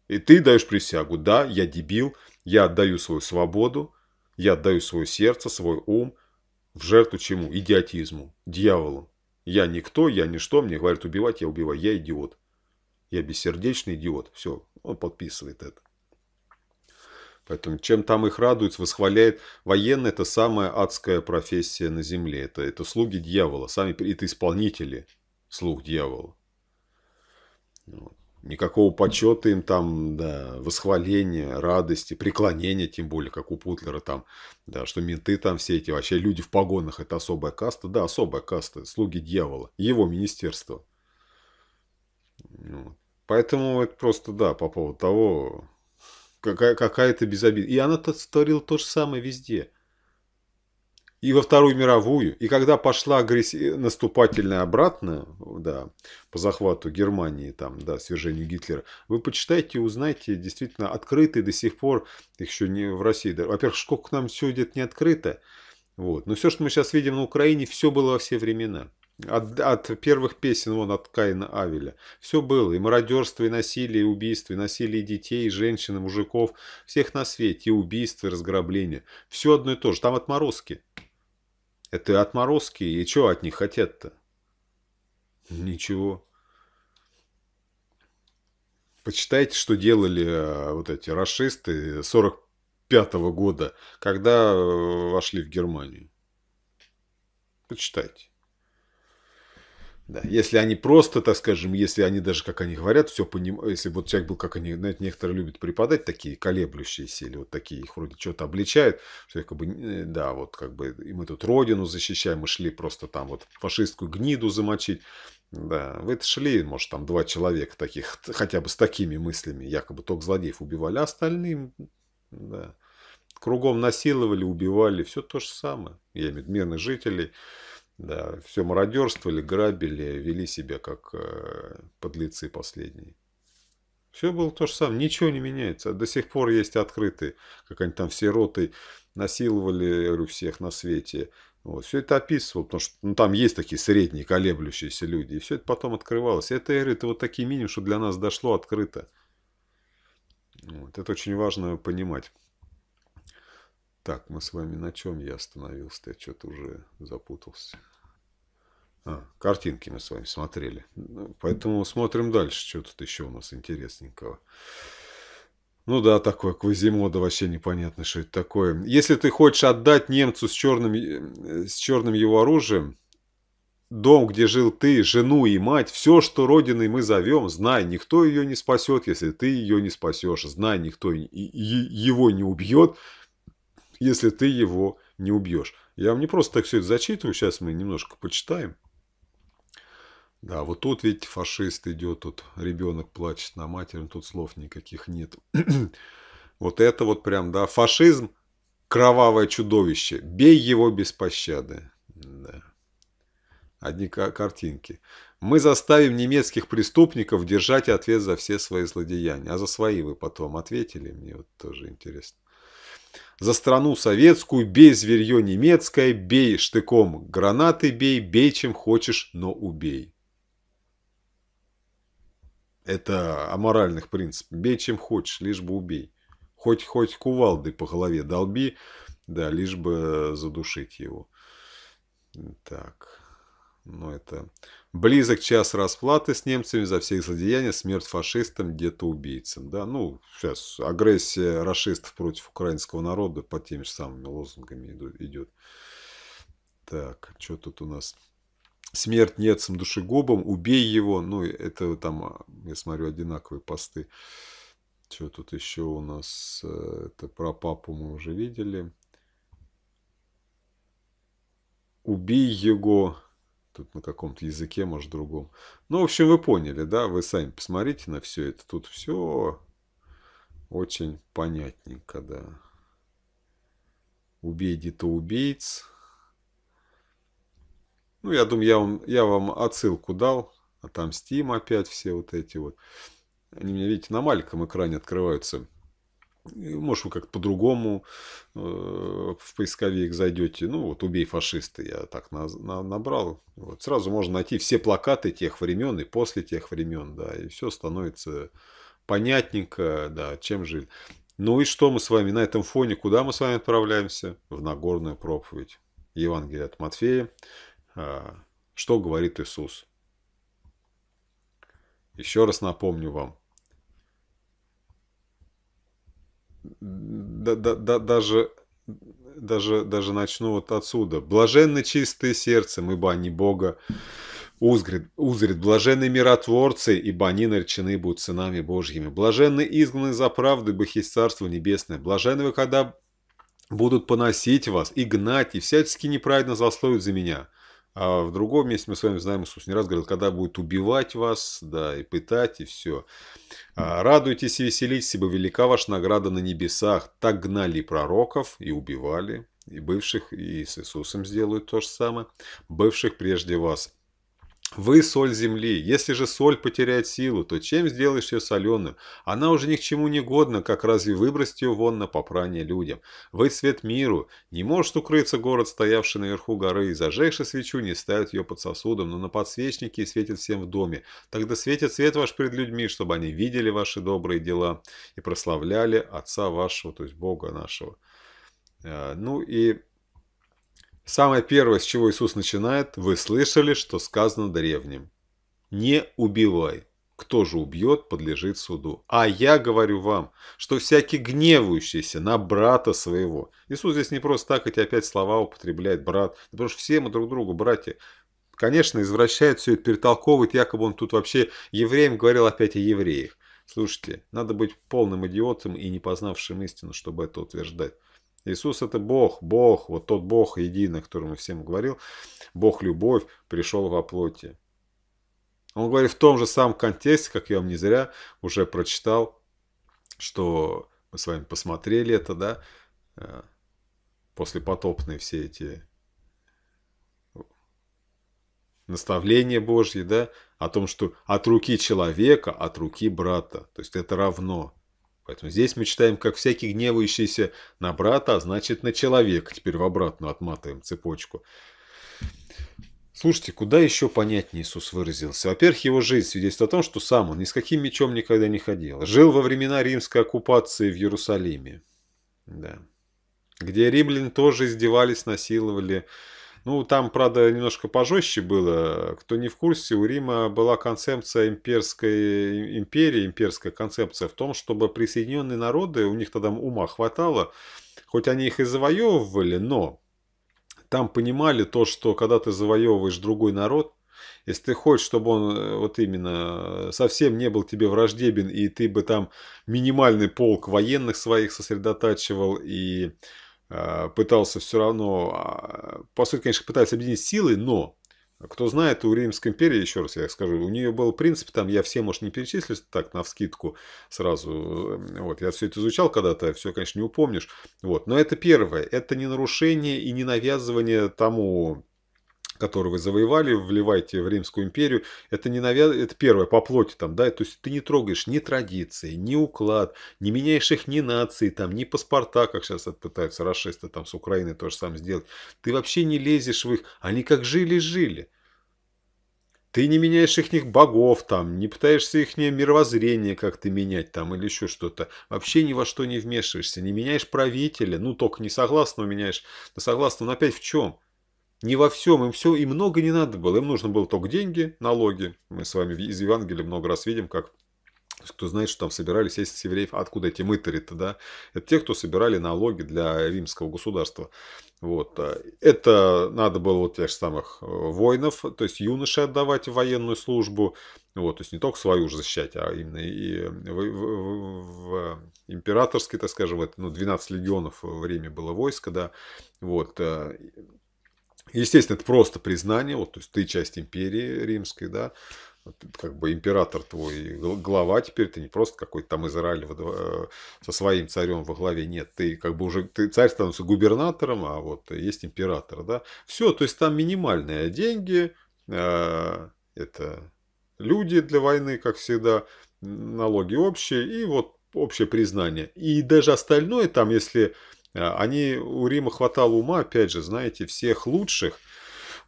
И ты даешь присягу. Да, я дебил, я отдаю свою свободу, я отдаю свое сердце, свой ум в жертву чему? Идиотизму, дьяволу. Я никто, я ничто, мне говорят убивать, я убиваю, я идиот. Я бессердечный идиот. Все, он подписывает это. Поэтому чем там их радует восхваляет. Военные – это самая адская профессия на земле. Это, это слуги дьявола, сами это исполнители слуг дьявола. Никакого почета им там, да, восхваления, радости, преклонения, тем более, как у Путлера там, да, что менты там все эти, вообще люди в погонах, это особая каста, да, особая каста, слуги дьявола, его министерство. Вот. Поэтому это просто, да, по поводу того, какая-то какая безобидность. И она творила то же самое везде и во Вторую мировую, и когда пошла агрессия э, наступательная обратно, да, по захвату Германии, там, да, свержению Гитлера, вы почитайте и узнаете, действительно, открытые до сих пор, их еще не в России, да, во-первых, сколько нам все идет не открыто, вот, но все, что мы сейчас видим на Украине, все было во все времена. От, от первых песен, вон, от Каина Авеля. Все было. И мародерство, и насилие, и убийство, и насилие детей, и женщин, и мужиков. Всех на свете. И убийства, и разграбления. Все одно и то же. Там отморозки. Это отморозки, и чего от них хотят-то? Ничего. Почитайте, что делали э, вот эти расисты 45 -го года, когда э, вошли в Германию. Почитайте. Да, если они просто, так скажем, если они даже, как они говорят, все понимают, если вот человек был, как они, знаете, некоторые любят преподать, такие колеблющиеся, или вот такие, их вроде что-то обличают, что как бы, э, да, вот как бы, и мы тут родину защищаем, мы шли просто там вот фашистскую гниду замочить, да, вы шли, может, там два человека таких, хотя бы с такими мыслями, якобы только злодеев убивали, а остальные, да, кругом насиловали, убивали, все то же самое, я имею в виду мирных жителей, да, все мародерствовали, грабили, вели себя как э, подлецы последние. Все было то же самое, ничего не меняется. До сих пор есть открытые, как они там все роты насиловали говорю, всех на свете. Вот. Все это описывал, потому что ну, там есть такие средние колеблющиеся люди. И все это потом открывалось. Это я говорю, это вот такие минимум, что для нас дошло открыто. Вот. Это очень важно понимать. Так, мы с вами на чем я остановился? Я что-то уже запутался. А, картинки мы с вами смотрели. Ну, поэтому смотрим дальше, что тут еще у нас интересненького. Ну да, такое Квазимода вообще непонятно, что это такое. Если ты хочешь отдать немцу с черным, э, с черным его оружием, дом, где жил ты, жену и мать, все, что родиной мы зовем, знай, никто ее не спасет, если ты ее не спасешь, знай, никто его не убьет, если ты его не убьешь. Я вам не просто так все это зачитываю, сейчас мы немножко почитаем. Да, вот тут, видите, фашист идет, тут ребенок плачет на матери, тут слов никаких нет. [CLEARS THROAT] вот это вот прям, да, фашизм – кровавое чудовище, бей его без пощады. Да. Одни картинки. Мы заставим немецких преступников держать ответ за все свои злодеяния. А за свои вы потом ответили? Мне вот тоже интересно. За страну советскую, бей зверье немецкое, бей штыком гранаты, бей, бей чем хочешь, но убей. Это о моральных принципах. Бей чем хочешь, лишь бы убей. Хоть, хоть кувалды по голове долби, да, лишь бы задушить его. Так ну это, близок час расплаты с немцами за все их злодеяния, смерть фашистам, где-то убийцам. Да? Ну, сейчас агрессия расистов против украинского народа по теми же самыми лозунгами идет. Так, что тут у нас? Смерть немцам душегубом, убей его. Ну, это там, а, я смотрю, одинаковые посты. Что тут еще у нас? Э, это про папу мы уже видели. Убей его, тут на каком-то языке, может, другом. Ну, в общем, вы поняли, да, вы сами посмотрите на все это. Тут все очень понятненько, да. Убей дито убийц. Ну, я думаю, я вам, я вам отсылку дал. Отомстим опять все вот эти вот. Они мне, видите, на маленьком экране открываются Э, может, вы как-то по-другому э, в поисковик зайдете. Ну, вот «Убей фашиста» я так на, на, набрал. Вот. Сразу можно найти все плакаты тех времен и после тех времен, да, и все становится понятненько, да, чем жили. Ну и что мы с вами на этом фоне, куда мы с вами отправляемся? В Нагорную проповедь. Евангелие от Матфея. А, что говорит Иисус? Еще раз напомню вам, да, да, да, даже, даже, даже начну вот отсюда. Блаженны чистые сердца, мы бани Бога узрит, узрит. Блаженны миротворцы, ибо они наречены будут сынами Божьими. Блаженны изгнаны за правду, ибо есть Царство Небесное. Блаженны вы, когда будут поносить вас и гнать, и всячески неправильно засловят за меня. А в другом месте мы с вами знаем, Иисус не раз говорил, когда будет убивать вас, да, и пытать, и все. А, «Радуйтесь и веселитесь, ибо велика ваша награда на небесах. Так гнали пророков и убивали, и бывших, и с Иисусом сделают то же самое, бывших прежде вас. Вы соль земли. Если же соль потеряет силу, то чем сделаешь ее соленую? Она уже ни к чему не годна, как разве выбросить ее вон на попрание людям? Вы свет миру. Не может укрыться город, стоявший наверху горы, и зажегши свечу, не ставят ее под сосудом, но на подсвечнике и светит всем в доме. Тогда светит свет ваш пред людьми, чтобы они видели ваши добрые дела и прославляли Отца вашего, то есть Бога нашего. Э, ну и Самое первое, с чего Иисус начинает, вы слышали, что сказано древним. Не убивай. Кто же убьет, подлежит суду. А я говорю вам, что всякий гневающийся на брата своего. Иисус здесь не просто так эти опять слова употребляет, брат. Потому что все мы друг другу братья. Конечно, извращает все это, перетолковывает, якобы он тут вообще евреям говорил опять о евреях. Слушайте, надо быть полным идиотом и не познавшим истину, чтобы это утверждать. Иисус это Бог, Бог, вот тот Бог единый, о котором я всем говорил, Бог любовь пришел во плоти. Он говорит в том же самом контексте, как я вам не зря уже прочитал, что мы с вами посмотрели это, да, э, после потопной все эти наставления Божьи, да, о том, что от руки человека, от руки брата. То есть это равно. Поэтому здесь мы читаем, как всякий гневающийся на брата, а значит на человека. Теперь в обратную отматываем цепочку. Слушайте, куда еще понятнее Иисус выразился? Во-первых, его жизнь свидетельствует о том, что сам он ни с каким мечом никогда не ходил. Жил во времена римской оккупации в Иерусалиме, да. где римлян тоже издевались, насиловали, ну, там, правда, немножко пожестче было. Кто не в курсе, у Рима была концепция имперской империи, имперская концепция в том, чтобы присоединенные народы, у них тогда ума хватало, хоть они их и завоевывали, но там понимали то, что когда ты завоевываешь другой народ, если ты хочешь, чтобы он э, вот именно э, совсем не был тебе враждебен, и ты бы там минимальный полк военных своих сосредотачивал, и а, пытался все равно, а, по сути, конечно, пытались объединить силы, но кто знает, у Римской империи, еще раз я скажу, у нее был принцип, там я все, может, не перечислил, так на вскидку сразу. Э, вот, я все это изучал когда-то, все, конечно, не упомнишь. Вот, но это первое, это не нарушение и не навязывание тому который вы завоевали, вливаете в Римскую империю, это не навяз... это первое, по плоти там, да, то есть ты не трогаешь ни традиции, ни уклад, не меняешь их ни нации, там, ни паспорта, как сейчас пытаются расшисты там с Украины то же самое сделать. Ты вообще не лезешь в их, они как жили-жили. Ты не меняешь их богов, там, не пытаешься их мировоззрение как-то менять там или еще что-то. Вообще ни во что не вмешиваешься, не меняешь правителя, ну только не согласно меняешь, да согласно, но опять в чем? не во всем, им все и много не надо было. Им нужно было только деньги, налоги. Мы с вами из Евангелия много раз видим, как кто знает, что там собирались, есть с евреев, откуда эти мытари-то, да? Это те, кто собирали налоги для римского государства. Вот. Э, это надо было вот тех же самых э, воинов, то есть юноши отдавать в военную службу, вот, то есть не только свою же защищать, а именно и э, в, в, в императорской, так скажем, вот ну, 12 легионов в Риме было войско, да, вот, Естественно, это просто признание, вот, то есть ты часть империи римской, да, как бы император твой глава теперь, ты не просто какой-то там Израиль э, со своим царем во главе, нет, ты как бы уже, ты царь становится губернатором, а вот есть император, да. Все, то есть там минимальные деньги, э, это люди для войны, как всегда, налоги общие, и вот общее признание. И даже остальное там, если Э, они, у Рима хватало ума, опять же, знаете, всех лучших,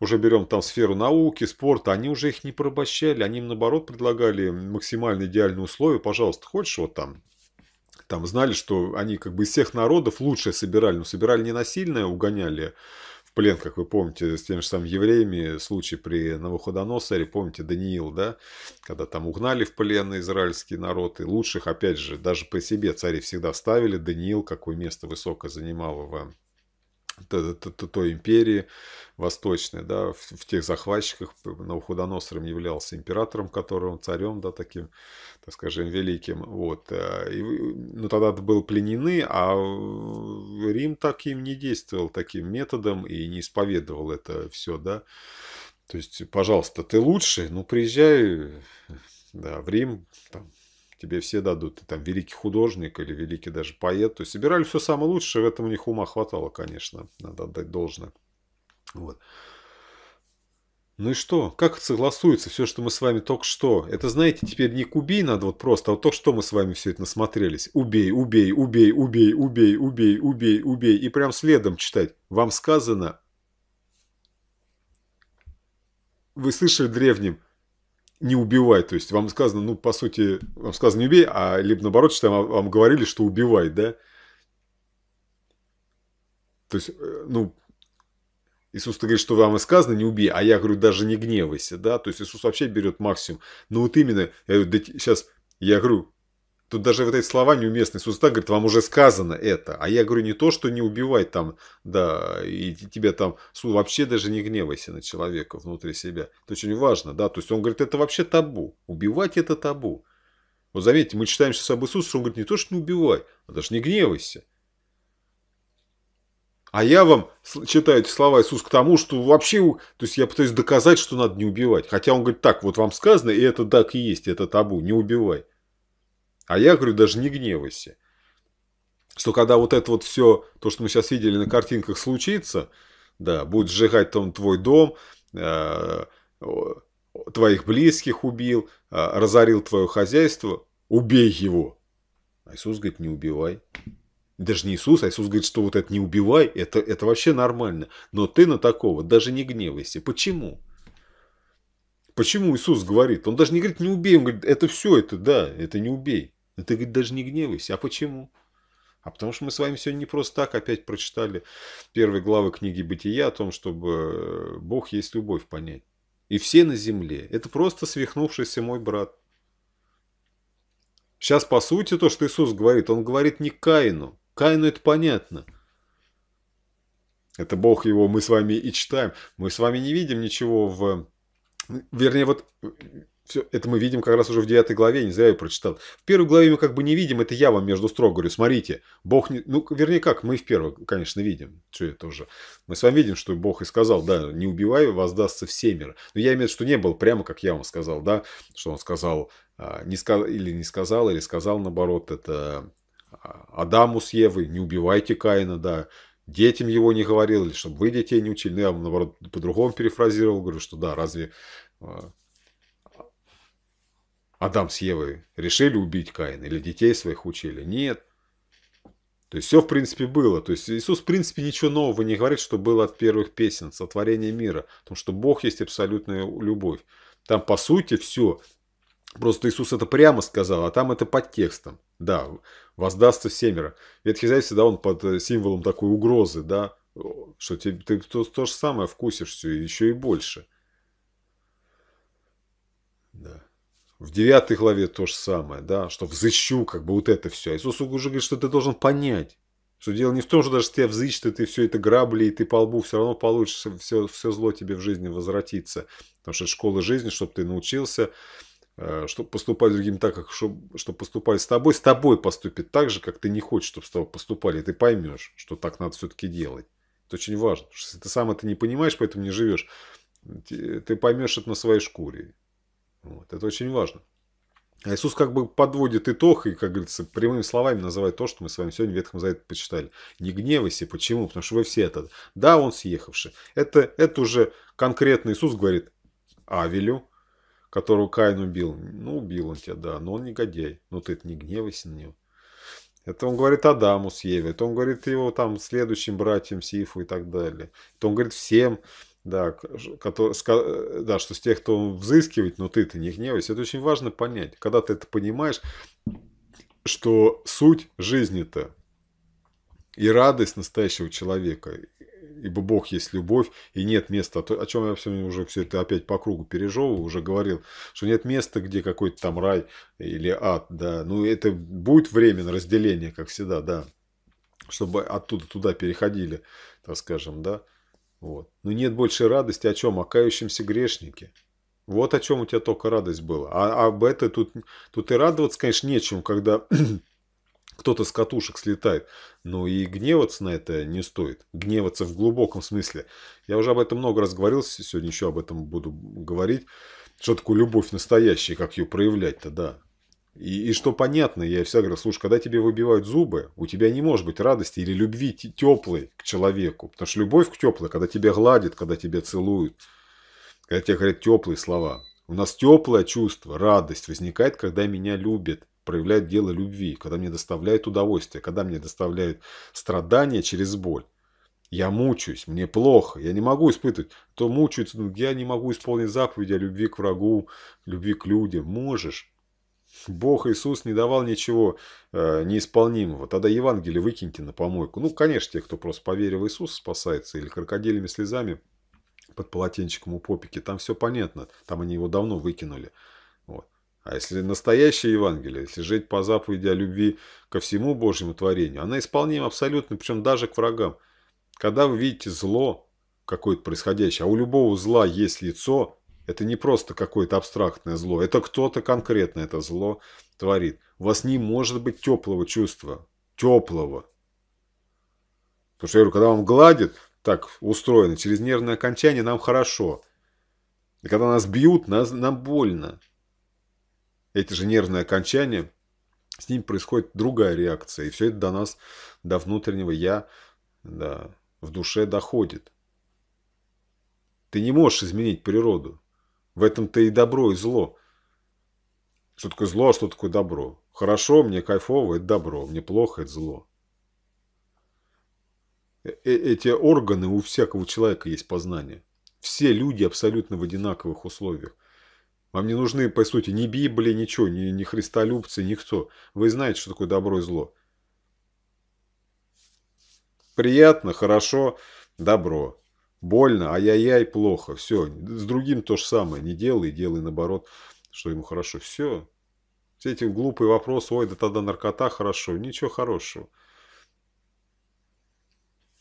уже берем там сферу науки, спорта, они уже их не порабощали, они им наоборот предлагали максимально идеальные условия, пожалуйста, хочешь вот там, там знали, что они как бы из всех народов лучшее собирали, но собирали не насильно, а угоняли плен, как вы помните, с теми же самыми евреями, случай при Навуходоносоре, помните Даниил, да, когда там угнали в плен израильский народ, и лучших, опять же, даже по себе цари всегда ставили, Даниил какое место высоко занимал в той, той империи восточной, да, в, в тех захватчиках Навуходоносором являлся императором, которым царем, да, таким, так скажем, великим, вот. Э, и, ну, тогда был пленены, а Рим таким не действовал, таким методом и не исповедовал это все, да. То есть, пожалуйста, ты лучший, ну, приезжай э, да, в Рим, там, тебе все дадут, ты там великий художник или великий даже поэт. То есть собирали все самое лучшее, в этом у них ума хватало, конечно, надо отдать должное. Вот. Ну и что? Как согласуется все, что мы с вами только что? Это, знаете, теперь не к убей надо вот просто, а вот то, что мы с вами все это насмотрелись. Убей, убей, убей, убей, убей, убей, убей, убей. И прям следом читать. Вам сказано, вы слышали древним, не убивай. То есть вам сказано, ну, по сути, вам сказано не убей, а либо наоборот, что вам, говорили, что убивай, да? То есть, э, ну, Иисус говорит, что вам и сказано, не убей, а я говорю, даже не гневайся, да? То есть Иисус вообще берет максимум. Но ну, вот именно, я говорю, да, сейчас, я говорю, Тут даже вот эти слова неуместные. Суста говорит, вам уже сказано это. А я говорю, не то, что не убивай там, да, и тебе там, су, вообще даже не гневайся на человека внутри себя. Это очень важно, да. То есть он говорит, это вообще табу. Убивать это табу. Вот заметьте, мы читаем сейчас об Иисусе, он говорит, не то, что не убивай, а даже не гневайся. А я вам читаю эти слова Иисус к тому, что вообще, то есть я пытаюсь доказать, что надо не убивать. Хотя он говорит, так, вот вам сказано, и это так и есть, это табу, не убивай. А я говорю, даже не гневайся. Что когда вот это вот все, то, что мы сейчас видели на картинках, случится, да, будет сжигать там твой дом, э, твоих близких убил, э, разорил твое хозяйство, убей его. А Иисус говорит, не убивай. Даже не Иисус, а Иисус говорит, что вот это не убивай, это, это вообще нормально. Но ты на такого даже не гневайся. Почему? Почему Иисус говорит? Он даже не говорит, не убей, он говорит, это все, это да, это не убей. Ну, ты, говорит, даже не гневайся. А почему? А потому что мы с вами сегодня не просто так опять прочитали первые главы книги «Бытия» о том, чтобы э, Бог есть любовь понять. И все на земле. Это просто свихнувшийся мой брат. Сейчас, по сути, то, что Иисус говорит, он говорит не Каину. Каину это понятно. Это Бог его, мы с вами и читаем. Мы с вами не видим ничего в... Вернее, вот все, это мы видим как раз уже в 9 главе, не зря я прочитал. В первой главе мы как бы не видим, это я вам между строк говорю, смотрите, Бог не... Ну, вернее, как, мы в первой, конечно, видим, что это уже. Мы с вами видим, что Бог и сказал, да, не убивай, воздастся все мира. Но я имею в виду, что не было прямо, как я вам сказал, да, что он сказал, а, не сказал или не сказал, или сказал, наоборот, это а, Адаму с Евой, не убивайте Каина, да, детям его не говорил, или чтобы вы детей не учили. но ну, я, наоборот, по-другому перефразировал, говорю, что да, разве а, Адам с Евой решили убить Каина или детей своих учили? Нет. То есть все, в принципе, было. То есть Иисус, в принципе, ничего нового не говорит, что было от первых песен, сотворения мира. Потому что Бог есть абсолютная любовь. Там, по сути, все. Просто Иисус это прямо сказал, а там это под текстом. Да, воздастся семеро. Ветхий Завет всегда он под э, символом такой угрозы, да, что ты, ты то, то же самое вкусишь все, еще и больше. Да. В 9 главе то же самое, да, что взыщу, как бы вот это все. Иисус уже говорит, что ты должен понять, что дело не в том, что даже тебя взыщет, и ты все это грабли, и ты по лбу все равно получишь, все, все зло тебе в жизни возвратится. Потому что это школа жизни, чтобы ты научился, э, чтобы поступать с другим так, как чтобы, чтобы поступали с тобой, с тобой поступит так же, как ты не хочешь, чтобы с тобой поступали, и ты поймешь, что так надо все-таки делать. Это очень важно. что если ты сам это не понимаешь, поэтому не живешь, ты поймешь это на своей шкуре. Вот. Это очень важно. А Иисус как бы подводит итог и, как говорится, прямыми словами называет то, что мы с вами сегодня в Ветхом Завете почитали. Не гневайся. Почему? Потому что вы все это. Да, он съехавший. Это, это уже конкретно Иисус говорит Авелю, которого Каин убил. Ну, убил он тебя, да, но он негодяй. Но ты не гневайся на него. Это он говорит Адаму с Еве, это он говорит его там следующим братьям Сифу и так далее. Это он говорит всем да, э, да, что с тех, кто взыскивает, но ты-то не гневайся. Это очень важно понять. Когда ты это понимаешь, что суть жизни-то и радость настоящего человека, ибо Бог есть любовь, и нет места, а о чем я сегодня уже все это опять по кругу пережевывал, уже говорил, что нет места, где какой-то там рай или ад, да, ну это будет время разделение, как всегда, да, чтобы оттуда туда переходили, так скажем, да, вот. Но ну, нет больше радости о чем? О кающемся грешнике. Вот о чем у тебя только радость была. А, а об этой тут, тут и радоваться, конечно, нечем, когда [CLEARS THROAT] кто-то с катушек слетает. Но и гневаться на это не стоит. Гневаться в глубоком смысле. Я уже об этом много раз говорил, сегодня еще об этом буду говорить. Что такое любовь настоящая, как ее проявлять-то, да. И, и что понятно, я всегда говорю, слушай, когда тебе выбивают зубы, у тебя не может быть радости или любви теплой к человеку. Потому что любовь к теплой, когда тебя гладят, когда тебя целуют, когда тебе говорят теплые слова. У нас теплое чувство, радость возникает, когда меня любят, проявляют дело любви, когда мне доставляет удовольствие, когда мне доставляют страдания через боль. Я мучаюсь, мне плохо, я не могу испытывать. То мучаются, я не могу исполнить заповеди о любви к врагу, любви к людям. Можешь. Бог Иисус не давал ничего э, неисполнимого. Тогда Евангелие выкиньте на помойку. Ну, конечно, те, кто просто поверил в Иисуса, спасается, или крокодилями слезами под полотенчиком у попики, там все понятно. Там они его давно выкинули. Вот. А если настоящее Евангелие, если жить по заповеди о любви ко всему Божьему творению, она исполнима абсолютно, причем даже к врагам. Когда вы видите зло какое-то происходящее, а у любого зла есть лицо, это не просто какое-то абстрактное зло. Это кто-то конкретно это зло творит. У вас не может быть теплого чувства. Теплого. Потому что я говорю, когда вам гладит, так устроено, через нервное окончание нам хорошо. И когда нас бьют, нас, нам больно. Эти же нервные окончания, с ним происходит другая реакция. И все это до нас, до внутреннего «я», да, в душе доходит. Ты не можешь изменить природу. В этом-то и добро, и зло. Что такое зло, а что такое добро? Хорошо, мне кайфово, это добро, мне плохо, это зло. Э, э Эти органы у всякого человека есть познание. Все люди абсолютно в одинаковых условиях. Вам не нужны, по сути, ни Библии, ничего, ни, ни христолюбцы, никто. Вы знаете, что такое добро и зло. Приятно, хорошо, добро. Больно, ай-яй-яй, плохо. Все, с другим то же самое. Не делай, делай наоборот, что ему хорошо. Все. Все эти глупые вопросы, ой, да тогда наркота хорошо. Ничего хорошего.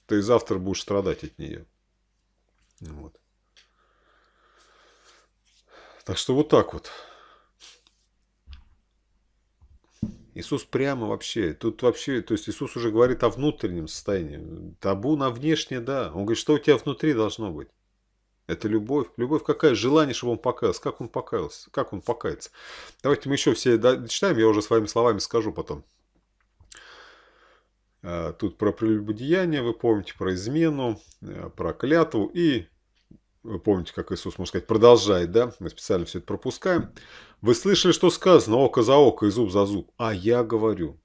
Ты завтра будешь страдать от нее. Вот. Так что вот так вот. Иисус прямо вообще, тут вообще, то есть Иисус уже говорит о внутреннем состоянии. Табу на внешнее, да. Он говорит, что у тебя внутри должно быть? Это любовь. Любовь какая? Желание, чтобы он покаялся. Как он покаялся? Как он покается? Давайте мы еще все дочитаем, я уже своими словами скажу потом. А, тут про прелюбодеяние, вы помните, про измену, э, про клятву и помните, как Иисус, можно сказать, продолжает, да, мы специально все это пропускаем. Вы слышали, что сказано, око за око и зуб за зуб. А я говорю.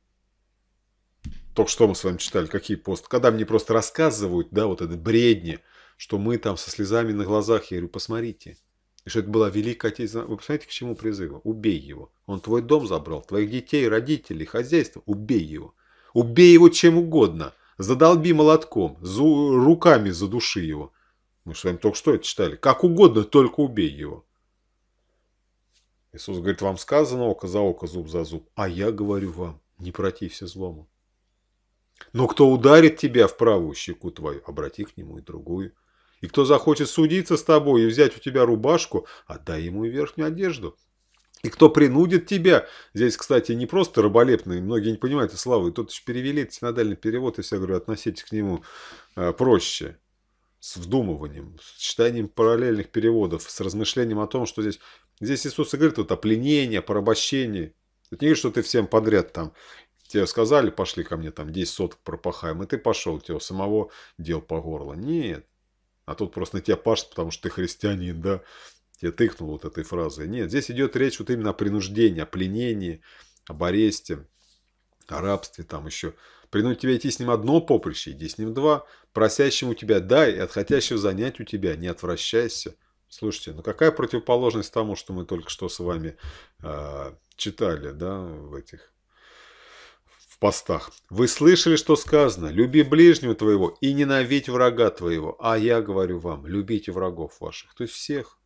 Только что мы с вами читали, какие посты. Когда мне просто рассказывают, да, вот это бредни, что мы там со слезами на глазах, я говорю, посмотрите. И что это была великая отечественная... Вы посмотрите, к чему призыва. Убей его. Он твой дом забрал, твоих детей, родителей, хозяйство. Убей его. Убей его чем угодно. Задолби молотком, руками задуши его. Мы с вами только что это читали. Как угодно, только убей его. Иисус говорит, вам сказано око за око, зуб за зуб. А я говорю вам, не протився злому. Но кто ударит тебя в правую щеку твою, обрати к нему и другую. И кто захочет судиться с тобой и взять у тебя рубашку, отдай ему и верхнюю одежду. И кто принудит тебя, здесь, кстати, не просто раболепные, многие не понимают и славы, тут еще перевели дальний перевод, и все говорю, относитесь к нему э, проще с вдумыванием, с читанием параллельных переводов, с размышлением о том, что здесь, здесь Иисус говорит вот о пленении, о порабощении. Это не говорит, что ты всем подряд там, тебе сказали, пошли ко мне там 10 соток пропахаем, и ты пошел, тебя самого дел по горло. Нет. А тут просто на тебя пашет, потому что ты христианин, да? Тебе тыкнул вот этой фразой. Нет, здесь идет речь вот именно о принуждении, о пленении, об аресте, о рабстве там еще. Принуть тебя идти с ним одно поприще, иди с ним два. Просящему тебя дай, и от хотящего занять у тебя не отвращайся. Слушайте, ну какая противоположность тому, что мы только что с вами э, читали, да, в этих в постах. «Вы слышали, что сказано? Люби ближнего твоего и ненавидь врага твоего. А я говорю вам, любите врагов ваших». То есть всех.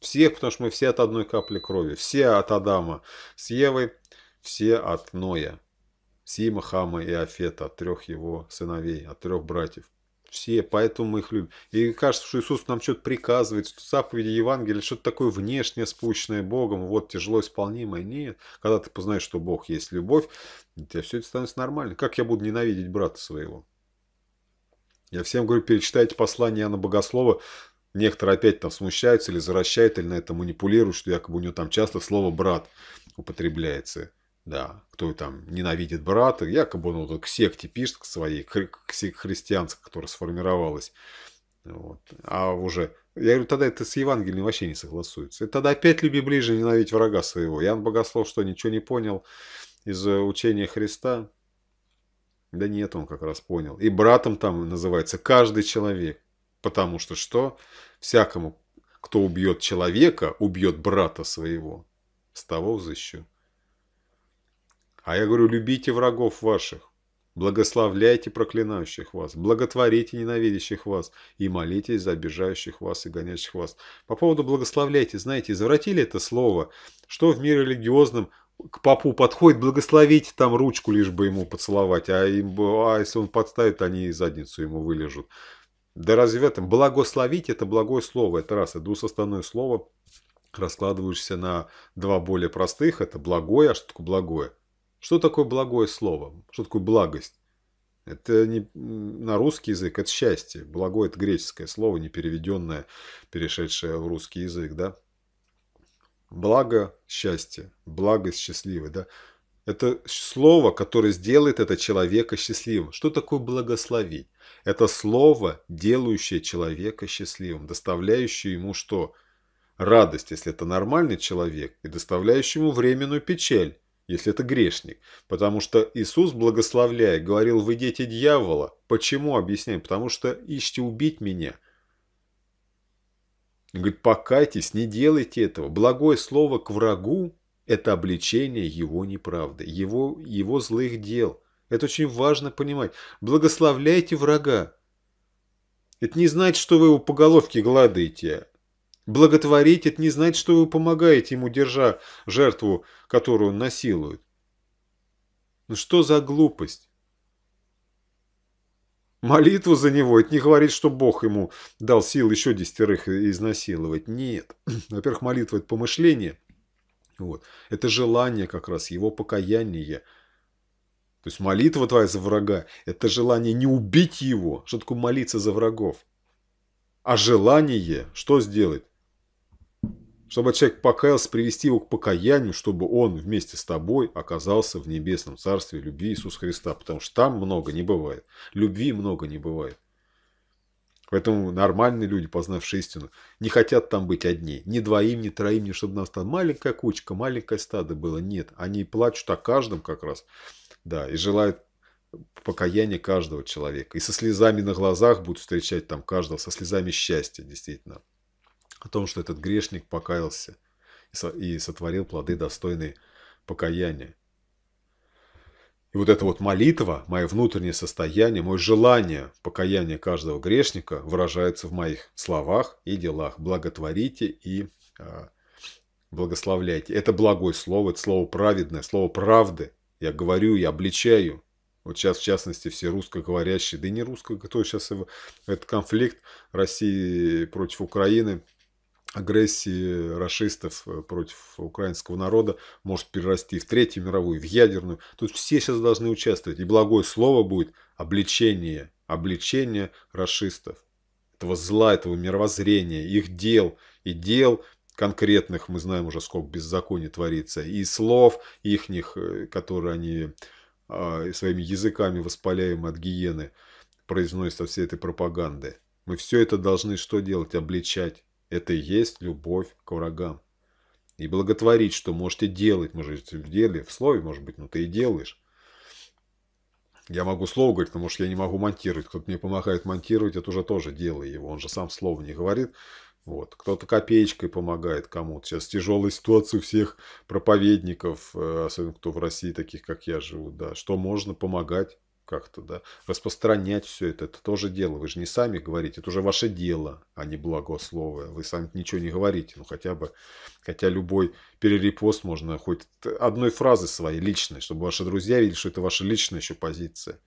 Всех, потому что мы все от одной капли крови. Все от Адама с Евой, все от Ноя. Сима, Хама и Афета, от трех его сыновей, от трех братьев. Все, поэтому мы их любим. И кажется, что Иисус нам что-то приказывает, что заповеди Евангелия, что-то такое внешнее, спущенное Богом, вот тяжело исполнимое. Нет, когда ты познаешь, что Бог есть любовь, у тебя все это становится нормально. Как я буду ненавидеть брата своего? Я всем говорю, перечитайте послание Иоанна Богослова. Некоторые опять там смущаются или заращают, или на это манипулируют, что якобы у него там часто слово «брат» употребляется да, кто там ненавидит брата, якобы он ну, вот к секте пишет, к своей, к, христианской, которая сформировалась. Вот. А уже, я говорю, тогда это с Евангелием вообще не согласуется. И тогда опять люби ближе, ненавидь врага своего. Ян Богослов что, ничего не понял из э, учения Христа? Да нет, он как раз понял. И братом там называется каждый человек. Потому что что? Всякому, кто убьет человека, убьет брата своего. С того взыщу. А я говорю, любите врагов ваших, благословляйте проклинающих вас, благотворите ненавидящих вас и молитесь за обижающих вас и гонящих вас. По поводу благословляйте, знаете, извратили это слово, что в мире религиозном к папу подходит, благословить, там ручку, лишь бы ему поцеловать, а, им, а если он подставит, они задницу ему вылежут. Да разве в этом? Благословить – это благое слово, это раз, это двусоставное слово, раскладываешься на два более простых, это благое, а что такое благое? Что такое благое слово? Что такое благость? Это не на русский язык, это счастье. Благое – это греческое слово, не переведенное, перешедшее в русский язык, да? Благо – счастье, благость – счастливый, да? Это слово, которое сделает это человека счастливым. Что такое благословить? Это слово, делающее человека счастливым, доставляющее ему что? Радость, если это нормальный человек, и доставляющий ему временную печаль, если это грешник. Потому что Иисус, благословляя, говорил, вы дети дьявола. Почему? Объясняем. Потому что ищите убить меня. Он говорит, покайтесь, не делайте этого. Благое слово к врагу – это обличение его неправды, его, его злых дел. Это очень важно понимать. Благословляйте врага. Это не значит, что вы его по головке гладаете, Благотворить – это не значит, что вы помогаете ему, держа жертву, которую насилуют. Ну что за глупость? Молитву за него, это не говорит, что Бог ему дал сил еще десятерых изнасиловать. Нет. [CLEARS THROAT] Во-первых, молитва – это помышление. Вот. Это желание как раз, его покаяние. То есть молитва твоя за врага – это желание не убить его. Что такое молиться за врагов? А желание что сделать? чтобы человек покаялся, привести его к покаянию, чтобы он вместе с тобой оказался в небесном царстве любви Иисуса Христа, потому что там много не бывает, любви много не бывает. Поэтому нормальные люди, познавшие истину, не хотят там быть одни. Ни двоим, ни троим, ни чтобы нас там маленькая кучка, маленькое стадо было. Нет, они плачут о каждом как раз. Да, и желают покаяния каждого человека. И со слезами на глазах будут встречать там каждого, со слезами счастья, действительно о том, что этот грешник покаялся и сотворил плоды, достойные покаяния. И вот эта вот молитва, мое внутреннее состояние, мое желание покаяния каждого грешника выражается в моих словах и делах. Благотворите и а, благословляйте. Это благое слово, это слово праведное, слово правды. Я говорю, я обличаю. Вот сейчас, в частности, все русскоговорящие, да и не русско, кто сейчас этот конфликт России против Украины – агрессии расистов э, против украинского народа может перерасти в Третью мировую, в ядерную. Тут все сейчас должны участвовать. И благое слово будет обличение, обличение расистов. Этого зла, этого мировоззрения, их дел и дел конкретных, мы знаем уже сколько беззаконий творится, и слов ихних, э, которые они а, своими языками воспаляем от гиены, произносят со всей этой пропаганды. Мы все это должны что делать? Обличать это и есть любовь к врагам. И благотворить, что можете делать, можете в деле, в слове, может быть, ну ты и делаешь. Я могу слово говорить, потому что я не могу монтировать. Кто-то мне помогает монтировать, это уже тоже дело его. Он же сам слово не говорит. Вот. Кто-то копеечкой помогает кому-то. Сейчас тяжелая ситуация у всех проповедников, э, особенно кто в России, таких как я, живут. Да. Что можно помогать? как-то, да, распространять все это. Это тоже дело. Вы же не сами говорите. Это уже ваше дело, а не благословие. Вы сами ничего не говорите. Ну, хотя бы, хотя любой перерепост можно хоть одной фразы своей личной, чтобы ваши друзья видели, что это ваша личная еще позиция.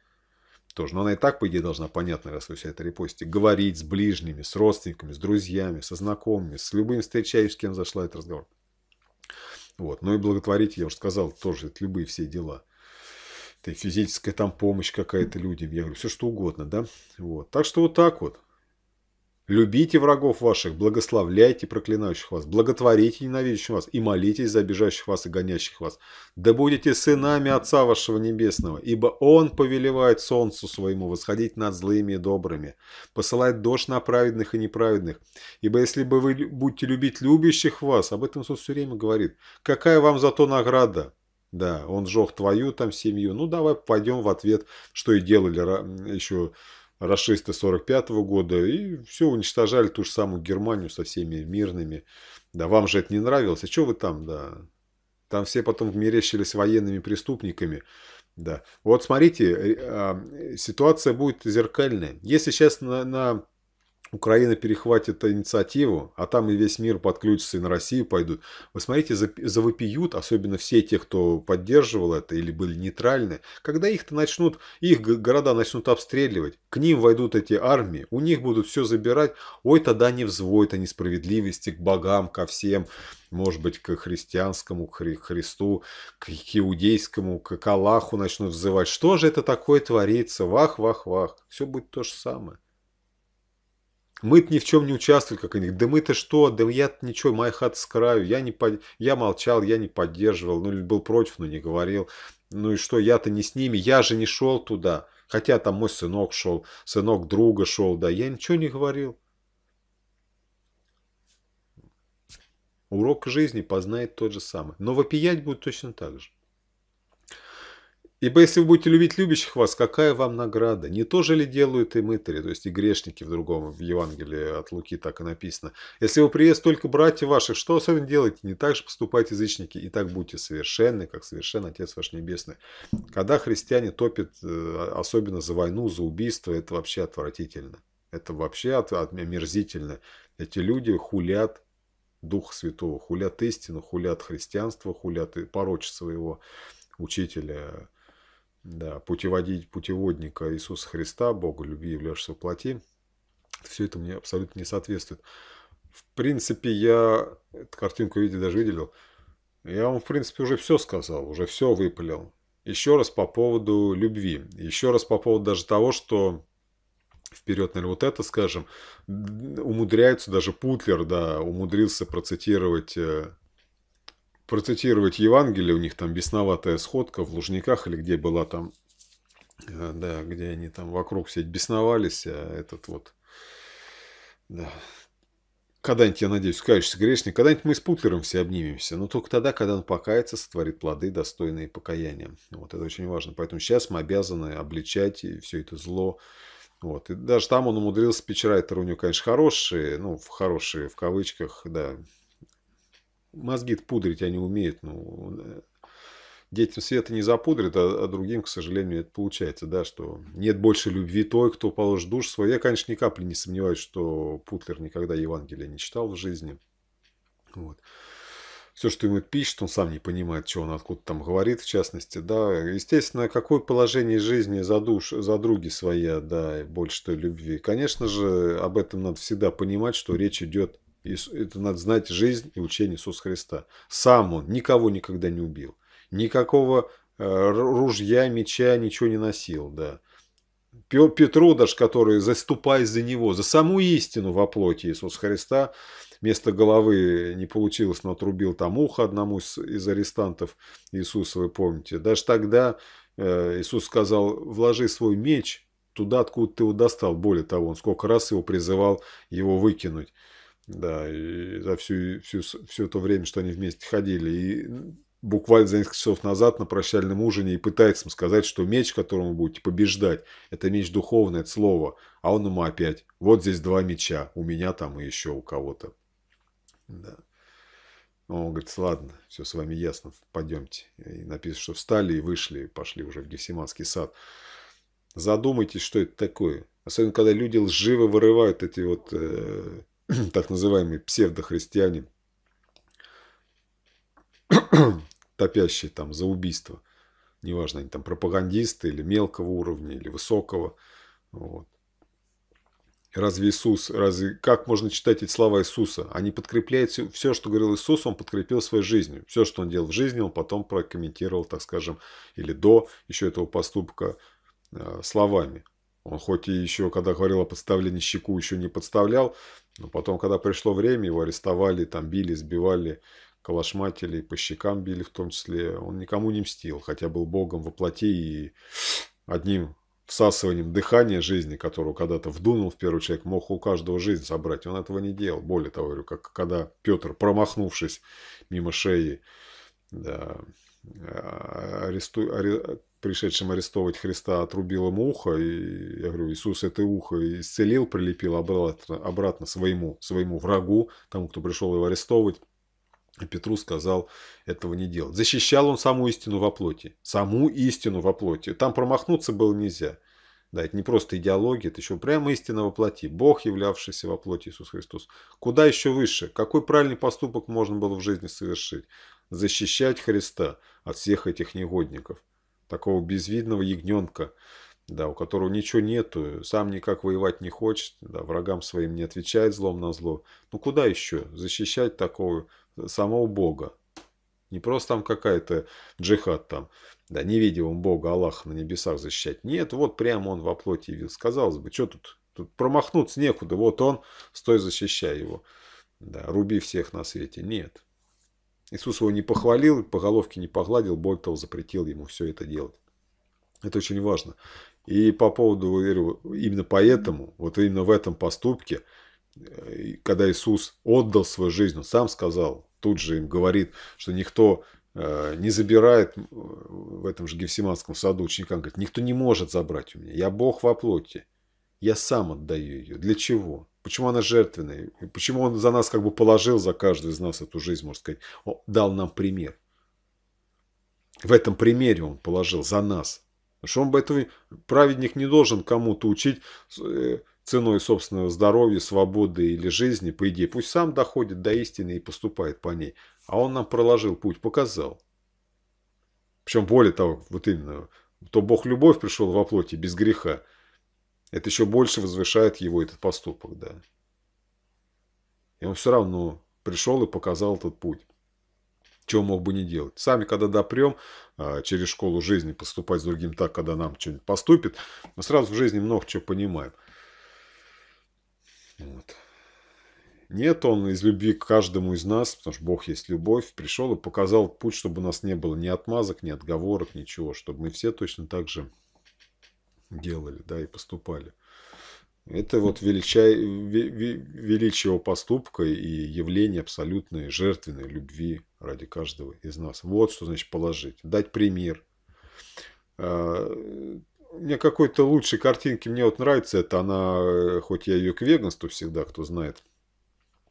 Тоже. Но она и так, по идее, должна понятно, раз вы все это репостите. Говорить с ближними, с родственниками, с друзьями, со знакомыми, с любым встречающим, с кем зашла этот разговор. Вот. Ну и благотворить, я уже сказал, тоже это любые все дела ты, физическая там помощь какая-то людям, я говорю, все что угодно, да, вот, так что вот так вот, любите врагов ваших, благословляйте проклинающих вас, благотворите ненавидящих вас и молитесь за обижающих вас и гонящих вас, да будете сынами Отца вашего Небесного, ибо Он повелевает солнцу своему восходить над злыми и добрыми, посылает дождь на праведных и неправедных, ибо если бы вы будете любить любящих вас, об этом Иисус все время говорит, какая вам зато награда, да, он жег твою там семью. Ну, давай пойдем в ответ, что и делали еще расисты 45 -го года. И все, уничтожали ту же самую Германию со всеми мирными. Да, вам же это не нравилось. А что вы там, да? Там все потом мерещились военными преступниками. Да. Вот смотрите, э, а, ситуация будет зеркальная. Если сейчас на, на Украина перехватит инициативу, а там и весь мир подключится, и на Россию пойдут. Вы смотрите, завопиют, особенно все те, кто поддерживал это или были нейтральны, когда их-то начнут, их города начнут обстреливать, к ним войдут эти армии, у них будут все забирать, ой, тогда не взводят о несправедливости к богам, ко всем, может быть, к христианскому, к Христу, к иудейскому, к Аллаху начнут взывать. Что же это такое творится? Вах, вах, вах. Все будет то же самое мы ни в чем не участвуем, как они. Да мы-то что? Да я ничего, моя хата с краю. Я, не под... я молчал, я не поддерживал. Ну, или был против, но не говорил. Ну и что, я-то не с ними. Я же не шел туда. Хотя там мой сынок шел, сынок друга шел, да. Я ничего не говорил. Урок жизни познает тот же самый. Но вопиять будет точно так же. Ибо если вы будете любить любящих вас, какая вам награда? Не то же ли делают и мытари, то есть и грешники в другом, в Евангелии от Луки так и написано. Если вы приезд только братья ваших, что особенно вами делаете? Не так же поступайте, язычники, и так будьте совершенны, как совершен Отец ваш Небесный. Когда христиане топят, э, особенно за войну, за убийство, это вообще отвратительно. Это вообще от, от, омерзительно. Эти люди хулят Духа Святого, хулят истину, хулят христианство, хулят и порочат своего учителя, да, путеводить путеводника Иисуса Христа, Бога любви, являешься в плоти, все это мне абсолютно не соответствует. В принципе, я эту картинку видел, даже видел. Я вам, в принципе, уже все сказал, уже все выпалил. Еще раз по поводу любви. Еще раз по поводу даже того, что вперед, наверное, вот это, скажем, умудряются, даже Путлер, да, умудрился процитировать э, процитировать Евангелие, у них там бесноватая сходка в Лужниках или где была там, э, да, где они там вокруг все бесновались, а этот вот, да, когда-нибудь, я надеюсь, каешься грешник, когда-нибудь мы с Путлером все обнимемся, но только тогда, когда он покается, сотворит плоды, достойные покаяния. Вот это очень важно. Поэтому сейчас мы обязаны обличать все это зло. Вот. И даже там он умудрился, спичрайтеры у него, конечно, хорошие, ну, хорошие в кавычках, да, мозги пудрить они умеют, ну, э, детям света не запудрит, а, а другим, к сожалению, это получается, да, что нет больше любви той, кто положит душ свой. Я, конечно, ни капли не сомневаюсь, что Путлер никогда Евангелие не читал в жизни. Вот. Все, что ему пишет, он сам не понимает, что он откуда там говорит, в частности, да. Естественно, какое положение жизни за душ, за други свои, да, больше той любви. Конечно же, об этом надо всегда понимать, что речь идет это надо знать жизнь и учение Иисуса Христа. Сам он никого никогда не убил. Никакого э, ружья, меча, ничего не носил, да. Петру даже, который, заступаясь за него, за саму истину во плоти Иисуса Христа, вместо головы не получилось, но отрубил там ухо одному из, арестантов Иисуса, вы помните. Даже тогда э, Иисус сказал, вложи свой меч туда, откуда ты его достал. Более того, он сколько раз его призывал его выкинуть. Да, и за всю, всю, все то время, что они вместе ходили. И буквально за несколько часов назад на прощальном ужине и пытается им сказать, что меч, которым вы будете побеждать, это меч духовный, это слово. А он ему опять, вот здесь два меча, у меня там и еще у кого-то. Да. Он говорит, ладно, все с вами ясно, пойдемте. И написано, что встали и вышли, и пошли уже в Гефсиманский сад. Задумайтесь, что это такое. Особенно, когда люди лживо вырывают эти вот э, [CLEARS THROAT] так называемые псевдохристиане, [CLEARS THROAT] топящие там за убийство, неважно, они там пропагандисты или мелкого уровня, или высокого. Вот. Разве Иисус, разве как можно читать эти слова Иисуса? Они подкрепляют все, все, что говорил Иисус, он подкрепил своей жизнью. Все, что он делал в жизни, он потом прокомментировал, так скажем, или до еще этого поступка э, словами. Он хоть и еще, когда говорил о подставлении щеку, еще не подставлял, но потом, когда пришло время, его арестовали, там били, сбивали, калашматили, по щекам били в том числе. Он никому не мстил, хотя был богом во плоти и одним всасыванием дыхания жизни, которого когда-то вдунул в первый человек, мог у каждого жизнь забрать Он этого не делал. Более того, говорю, как когда Петр, промахнувшись мимо шеи, да, а, аресту, аре, пришедшим арестовывать Христа, отрубил ему ухо, и я говорю, Иисус это ухо исцелил, прилепил обратно, обратно своему, своему врагу, тому, кто пришел его арестовывать. И Петру сказал этого не делать. Защищал он саму истину во плоти. Саму истину во плоти. Там промахнуться было нельзя. Да, это не просто идеология, это еще прямо истина во плоти. Бог, являвшийся во плоти Иисус Христос. Куда еще выше? Какой правильный поступок можно было в жизни совершить? Защищать Христа от всех этих негодников такого безвидного ягненка, да, у которого ничего нету, сам никак воевать не хочет, да, врагам своим не отвечает злом на зло. Ну куда еще защищать такого э, самого Бога? Не просто там какая-то джихад там, да, не видя невидимым Бога, Аллаха на небесах защищать. Нет, вот прямо он во плоти явился. Казалось бы, что тут? Тут промахнуться некуда. Вот он, стой, защищай его. Да, руби всех на свете. Нет. Иисус его не похвалил, по головке не погладил, более того, запретил ему все это делать. Это очень важно. И по поводу, говорю, именно поэтому, вот именно в этом поступке, э, когда Иисус отдал свою жизнь, он сам сказал, тут же им говорит, что никто э, не забирает э, в этом же Гефсиманском саду ученикам, говорит, никто не может забрать у меня, я Бог во плоти, я сам отдаю ее. Для чего? Почему она жертвенная? Почему он за нас как бы положил, за каждую из нас эту жизнь, можно сказать. Он дал нам пример. В этом примере он положил за нас. Потому что он бы этого... Праведник не должен кому-то учить э, ценой собственного здоровья, свободы или жизни, по идее. Пусть сам доходит до истины и поступает по ней. А он нам проложил путь, показал. Причем более того, вот именно, то Бог любовь пришел во плоти без греха это еще больше возвышает его этот поступок, да. И он все равно пришел и показал этот путь. Чего мог бы не делать. Сами, когда допрем, а, через школу жизни поступать с другим так, когда нам что-нибудь поступит, мы сразу в жизни много чего понимаем. Вот. Нет, он из любви к каждому из нас, потому что Бог есть любовь, пришел и показал путь, чтобы у нас не было ни отмазок, ни отговорок, ничего, чтобы мы все точно так же делали, да, и поступали. Это вот велича... величие его поступка и явление абсолютной жертвенной любви ради каждого из нас. Вот что значит положить. Дать пример. А, мне какой-то лучшей картинки, мне вот нравится это, она, э, хоть я ее к веганству всегда, кто знает,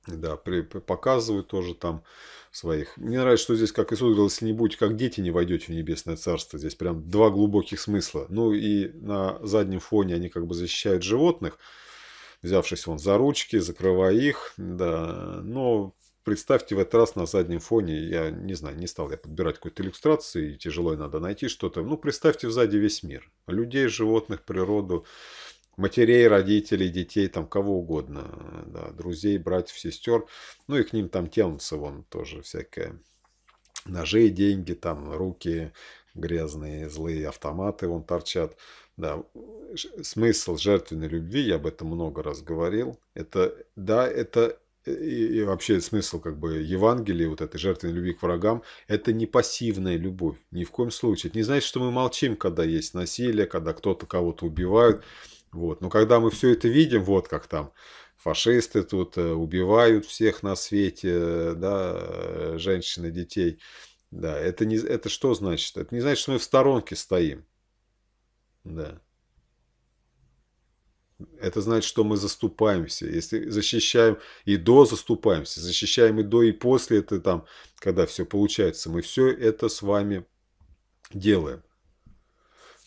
да, при, показывают тоже там своих. Мне нравится, что здесь, как Иисус говорил, если не будете как дети, не войдете в небесное царство. Здесь прям два глубоких смысла. Ну и на заднем фоне они как бы защищают животных, взявшись вон за ручки, закрывая их. Да, но представьте в этот раз на заднем фоне, я не знаю, не стал я подбирать какую то иллюстрации, тяжело надо найти что-то. Ну, представьте сзади весь мир. Людей, животных, природу, матерей, родителей, детей, там кого угодно, да, друзей, братьев, сестер, ну и к ним там вон тоже всякое, ножи, деньги, там руки грязные, злые автоматы вон торчат. Да, смысл жертвенной любви, я об этом много раз говорил, это, да, это э, и, и вообще смысл как бы Евангелия, вот этой жертвенной любви к врагам, это не пассивная любовь, ни в коем случае. Это не значит, что мы молчим, когда есть насилие, когда кто-то кого-то убивает. Вот. Но когда мы все это видим, вот как там фашисты тут э, убивают всех на свете, э, да, э, женщин и детей, да, это, не, это что значит? Это не значит, что мы в сторонке стоим. Да. Это значит, что мы заступаемся. Если защищаем и до, заступаемся. Защищаем и до, и после. Это там, когда все получается. Мы все это с вами делаем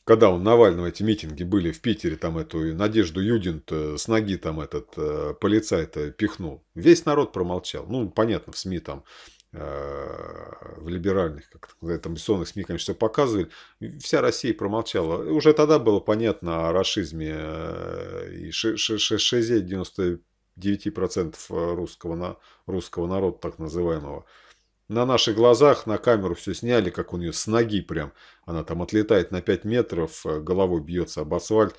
когда у Навального эти митинги были в Питере, там эту Надежду Юдин э, с ноги там этот э, полицай-то пихнул. Весь народ промолчал. Ну, понятно, в СМИ там э, в либеральных, как там бессонных СМИ, конечно, все показывали, вся Россия промолчала. Уже тогда было понятно о расизме э, и 69% русского, русского народа, так называемого. На наших глазах на камеру все сняли, как у нее с ноги прям. Она там отлетает на 5 метров, э, головой бьется об асфальт.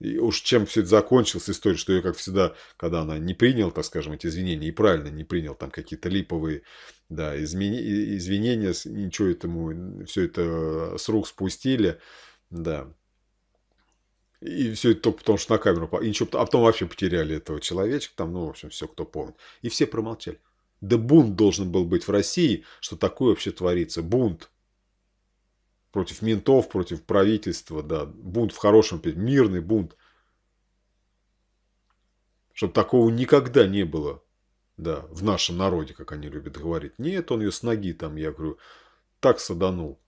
И уж чем все это закончилось, история, что ее, как всегда, когда она не принял, так скажем, эти извинения, и правильно не принял там какие-то липовые да, извинения, ничего этому, все это э, с рук спустили, да. И все это только потому, что на камеру, и ничего, а потом вообще потеряли этого человечка, там, ну, в общем, все, кто помнит. И все промолчали. Да бунт должен был быть в России, что такое вообще творится. Бунт против ментов, против правительства, да, бунт в хорошем, мирный бунт. Чтобы такого никогда не было, да, в нашем народе, как они любят говорить. Нет, он ее с ноги там, я говорю, так саданул.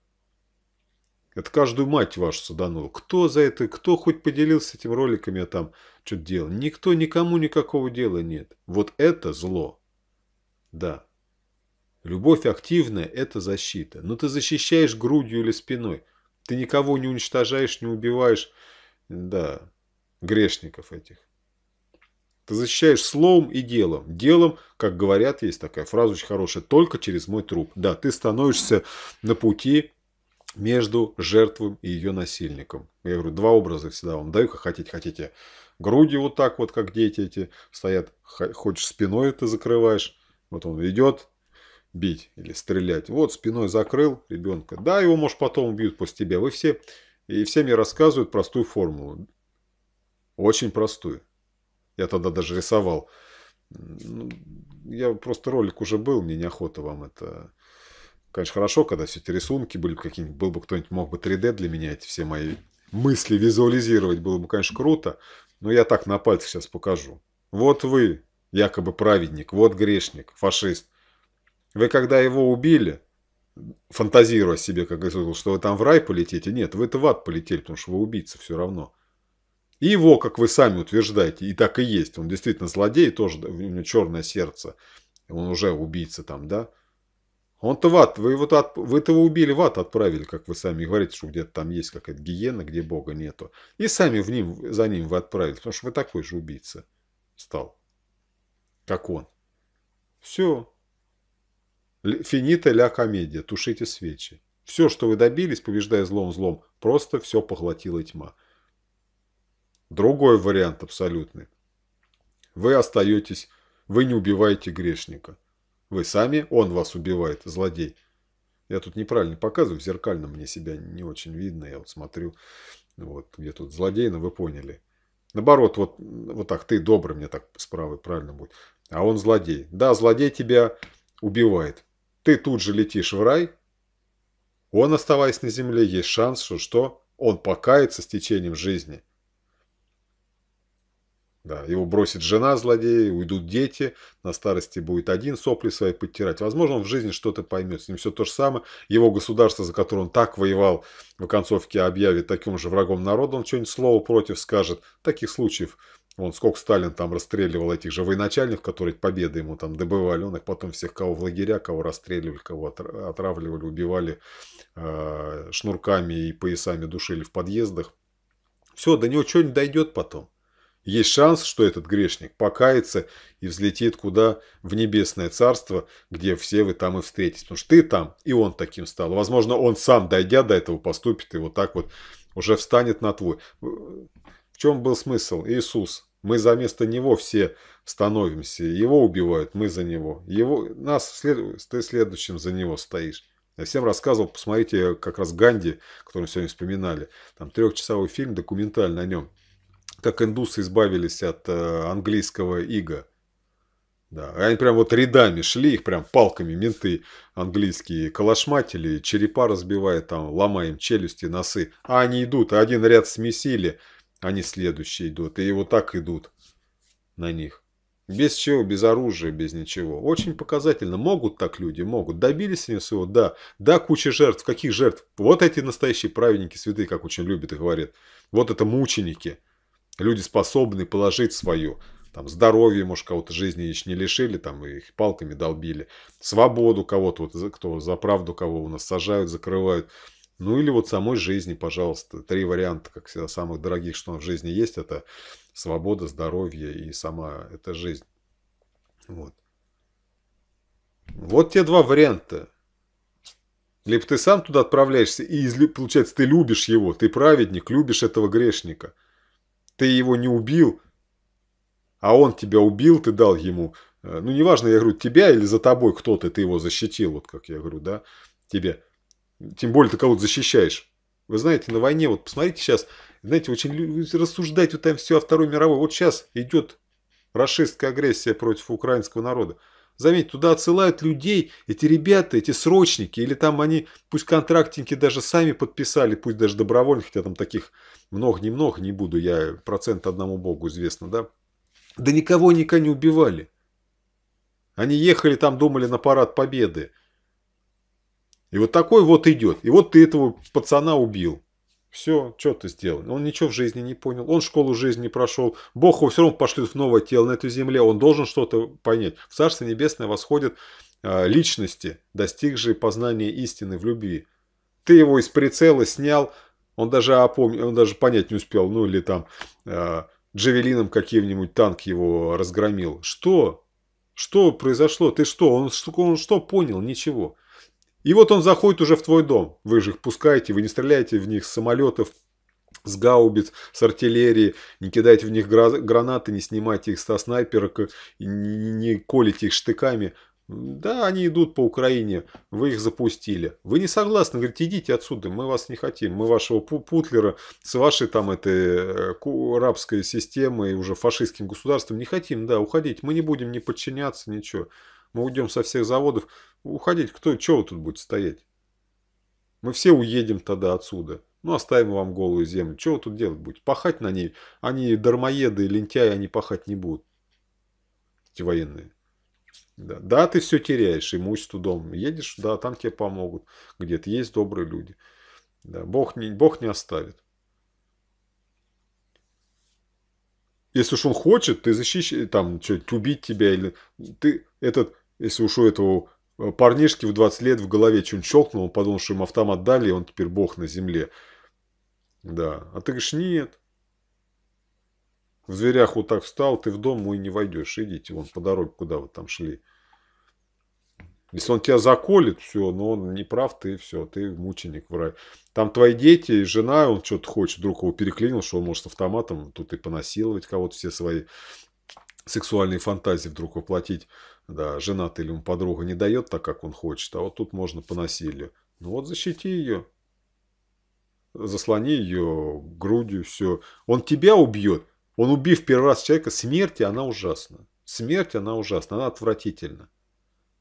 Это каждую мать вашу саданул. Кто за это, кто хоть поделился этим роликами я а там что-то делал. Никто, никому никакого дела нет. Вот это зло. Да. Любовь активная – это защита. Но ты защищаешь грудью или спиной. Ты никого не уничтожаешь, не убиваешь. Да, грешников этих. Ты защищаешь словом и делом. Делом, как говорят, есть такая фраза очень хорошая, только через мой труп. Да, ты становишься на пути между жертвой и ее насильником. Я говорю, два образа всегда вам даю, как хотите. Хотите грудью вот так вот, как дети эти стоят, хочешь спиной это закрываешь, вот он идет бить или стрелять. Вот спиной закрыл ребенка. Да, его, может, потом убьют после тебя. Вы все, и все мне рассказывают простую формулу. Очень простую. Я тогда даже рисовал. Ну, я просто ролик уже был, мне неохота вам это... Конечно, хорошо, когда все эти рисунки были бы какие-нибудь, был бы кто-нибудь мог бы 3D для меня эти все мои мысли визуализировать, было бы, конечно, круто, но я так на пальцах сейчас покажу. Вот вы якобы праведник, вот грешник, фашист. Вы когда его убили, фантазируя себе, как Иисус, что вы там в рай полетите, нет, вы это в ад полетели, потому что вы убийца все равно. И его, как вы сами утверждаете, и так и есть, он действительно злодей, тоже у него черное сердце, он уже убийца там, да? Он-то в ад, вы его, от, вы его убили, в ад отправили, как вы сами говорите, что где-то там есть какая-то гиена, где Бога нету. И сами в ним, за ним вы отправили, потому что вы такой же убийца стал как он. Все. Финита ля комедия. Тушите свечи. Все, что вы добились, побеждая злом злом, просто все поглотила тьма. Другой вариант абсолютный. Вы остаетесь, вы не убиваете грешника. Вы сами, он вас убивает, злодей. Я тут неправильно показываю, зеркально мне себя не очень видно, я вот смотрю, вот, где тут злодей, но вы поняли. Наоборот, вот, вот так, ты добрый, мне так справа правильно будет а он злодей. Да, злодей тебя убивает. Ты тут же летишь в рай. Он, оставаясь на земле, есть шанс, что, что он покается с течением жизни. Да, его бросит жена злодея, уйдут дети, на старости будет один сопли свои подтирать. Возможно, он в жизни что-то поймет, с ним все то же самое. Его государство, за которое он так воевал, в концовке объявит таким же врагом народа, он что-нибудь слово против скажет. Таких случаев Вон сколько Сталин там расстреливал этих же военачальников, которые победы ему там добывали. Он их потом всех, кого в лагеря, кого расстреливали, кого отравливали, убивали, э, шнурками и поясами душили в подъездах. Все, до него что-нибудь дойдет потом. Есть шанс, что этот грешник покается и взлетит куда? В небесное царство, где все вы там и встретитесь. Потому что ты там, и он таким стал. Возможно, он сам, дойдя до этого, поступит и вот так вот уже встанет на твой чем был смысл? Иисус. Мы за место Него все становимся. Его убивают, мы за Него. Его, нас ты следующим за Него стоишь. Я всем рассказывал, посмотрите, как раз Ганди, который мы сегодня вспоминали. Там трехчасовой фильм, документальный о нем. Как индусы избавились от э, английского ига. Да, а они прям вот рядами шли, их прям палками менты английские калашматели, черепа разбивая там, ломаем челюсти, носы. А они идут, один ряд смесили, они следующие идут. И вот так идут на них. Без чего, без оружия, без ничего. Очень показательно. Могут так люди, могут. Добились они своего да. Да, куча жертв. Каких жертв? Вот эти настоящие праведники, святые, как очень любят и говорят. Вот это мученики. Люди способны положить свою. Там здоровье, может, кого-то жизни еще не лишили, там их палками долбили. Свободу кого-то, вот кто за правду кого у нас сажают, закрывают. Ну или вот самой жизни, пожалуйста. Три варианта, как всегда, самых дорогих, что в жизни есть, это свобода, здоровье и сама эта жизнь. Вот. Вот те два варианта. Либо ты сам туда отправляешься, и получается, ты любишь его, ты праведник, любишь этого грешника. Ты его не убил, а он тебя убил, ты дал ему. Э, ну, неважно, я говорю, тебя или за тобой кто-то, ты его защитил, вот как я говорю, да, тебе. Тем более ты кого-то защищаешь. Вы знаете, на войне, вот посмотрите сейчас, знаете, очень рассуждать вот там все о Второй мировой. Вот сейчас идет расистская агрессия против украинского народа. Заметьте, туда отсылают людей, эти ребята, эти срочники, или там они, пусть контрактники даже сами подписали, пусть даже добровольно, хотя там таких много-немного, не буду я, процент одному богу известно, да? Да никого никогда не убивали. Они ехали там, думали на парад победы. И вот такой вот идет. И вот ты этого пацана убил. Все, что ты сделал? Он ничего в жизни не понял. Он школу жизни не прошел. Бог его все равно пошлет в новое тело на эту земле. Он должен что-то понять. В Царство Небесное восходят а, личности, достигшие познания истины в любви. Ты его из прицела снял, он даже опомнил, он даже понять не успел, ну или там э, джавелином каким-нибудь танк его разгромил. Что? Что произошло? Ты что? Он, он что понял? Ничего. И вот он заходит уже в твой дом. Вы же их пускаете, вы не стреляете в них с самолетов, с гаубиц, с артиллерии, не кидайте в них гранаты, не снимайте их со снайпера, не колите их штыками. Да, они идут по Украине, вы их запустили. Вы не согласны, говорите, идите отсюда, мы вас не хотим. Мы вашего Путлера с вашей там этой э, рабской системой, уже фашистским государством не хотим, да, уходить. Мы не будем не подчиняться, ничего. Мы уйдем со всех заводов. Уходить кто? Чего вы тут будете стоять? Мы все уедем тогда отсюда. Ну, оставим вам голую землю. Чего вы тут делать будете? Пахать на ней? Они дармоеды лентяи, они пахать не будут. Эти военные. Да. да, ты все теряешь, имущество, дом. Едешь, да, там тебе помогут. Где-то есть добрые люди. Да, Бог, не, Бог не оставит. Если уж он хочет, ты защищаешь, там, что то убить тебя или... Ты этот, если уж у этого парнишке в 20 лет в голове что-нибудь щелкнуло, он подумал, что им автомат дали, и он теперь бог на земле. Да. А ты говоришь, нет. В зверях вот так встал, ты в дом мой не войдешь. Идите вон по дороге, куда вы там шли. Если он тебя заколет, все, но он не прав, ты все, ты мученик в рай. Там твои дети и жена, он что-то хочет, вдруг его переклинил, что он может автоматом тут и понасиловать кого-то, все свои сексуальные фантазии вдруг воплотить. Да, женатый ли он подруга не дает так, как он хочет, а вот тут можно по насилию. Ну вот защити ее. Заслони ее грудью, все. Он тебя убьет. Он убив первый раз человека, смерти она ужасна. Смерть она ужасна, она отвратительна.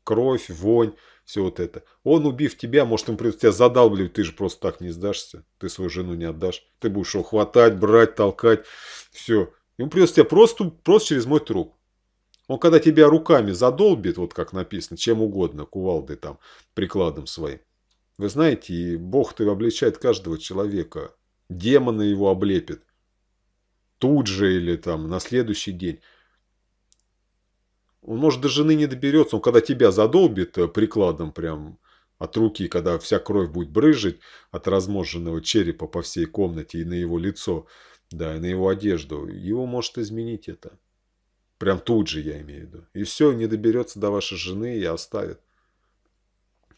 Кровь, вонь, все вот это. Он, убив тебя, может, ему придет тебя задалбливать, ты же просто так не сдашься. Ты свою жену не отдашь. Ты будешь его хватать, брать, толкать, все. Ему придется тебя просто, просто через мой труп. Он когда тебя руками задолбит, вот как написано, чем угодно, кувалдой там, прикладом своим. Вы знаете, Бог-то обличает каждого человека. Демоны его облепят. Тут же или там на следующий день. Он, может, до жены не доберется. Он, когда тебя задолбит э, прикладом прям от руки, когда вся кровь будет брыжить от разможенного черепа по всей комнате и на его лицо, да, и на его одежду, его может изменить это. Прям тут же, я имею в виду. И все, не доберется до вашей жены и оставит.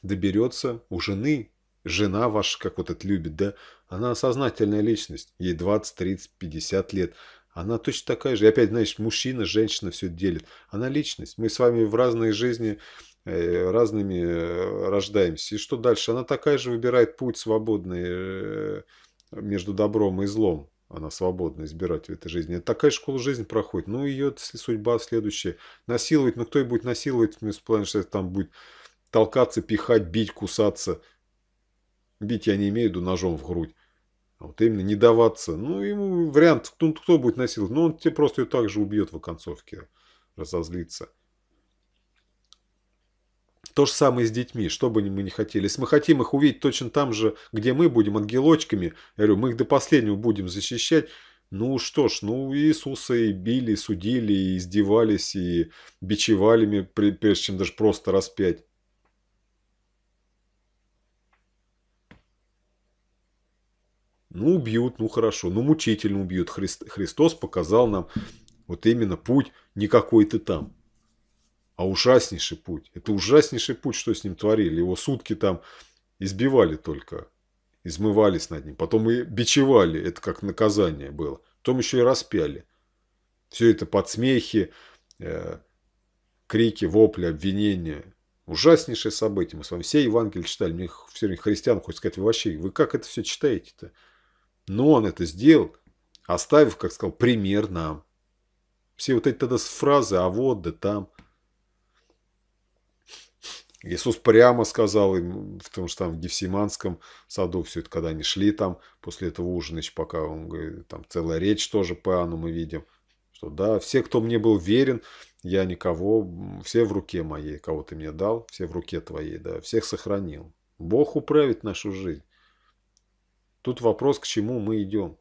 Доберется у жены. Жена ваша, как вот это любит, да? Она сознательная личность. Ей 20, 30, 50 лет. Она точно такая же. И опять, знаешь, мужчина, женщина все делит. Она личность. Мы с вами в разной жизни э, разными э, рождаемся. И что дальше? Она такая же выбирает путь свободный э, между добром и злом она свободна избирать в этой жизни. такая школа жизни проходит. Ну, ее судьба следующая. Насиловать, ну, кто и будет насиловать, вместо плана, что это там будет толкаться, пихать, бить, кусаться. Бить я не имею в виду ножом в грудь. А вот именно не даваться. Ну, ему вариант, ну, кто будет насиловать. Ну, он тебе просто ее так же убьет в оконцовке, разозлиться то же самое с детьми, что бы мы ни хотели. Если мы хотим их увидеть точно там же, где мы будем ангелочками, я говорю, мы их до последнего будем защищать. Ну что ж, ну Иисуса и били, и судили, и издевались, и бичевали, прежде чем даже просто распять. Ну, убьют, ну хорошо, ну мучительно убьют. Христос показал нам вот именно путь не какой-то там а ужаснейший путь. Это ужаснейший путь, что с ним творили. Его сутки там избивали только, измывались над ним. Потом и бичевали, это как наказание было. Потом еще и распяли. Все это подсмехи, э, крики, вопли, обвинения. Ужаснейшее событие. Мы с вами все Евангелие читали. Мне все время христиан хочет сказать, вы вообще, вы как это все читаете-то? Но он это сделал, оставив, как сказал, пример нам. Все вот эти тогда фразы, а вот да там – Иисус прямо сказал им, потому что там в Гефсиманском саду все это, когда они шли там, после этого ужина еще пока, он говорит, там целая речь тоже по Иоанну мы видим, что да, все, кто мне был верен, я никого, все в руке моей, кого ты мне дал, все в руке твоей, да, всех сохранил. Бог управит нашу жизнь. Тут вопрос, к чему мы идем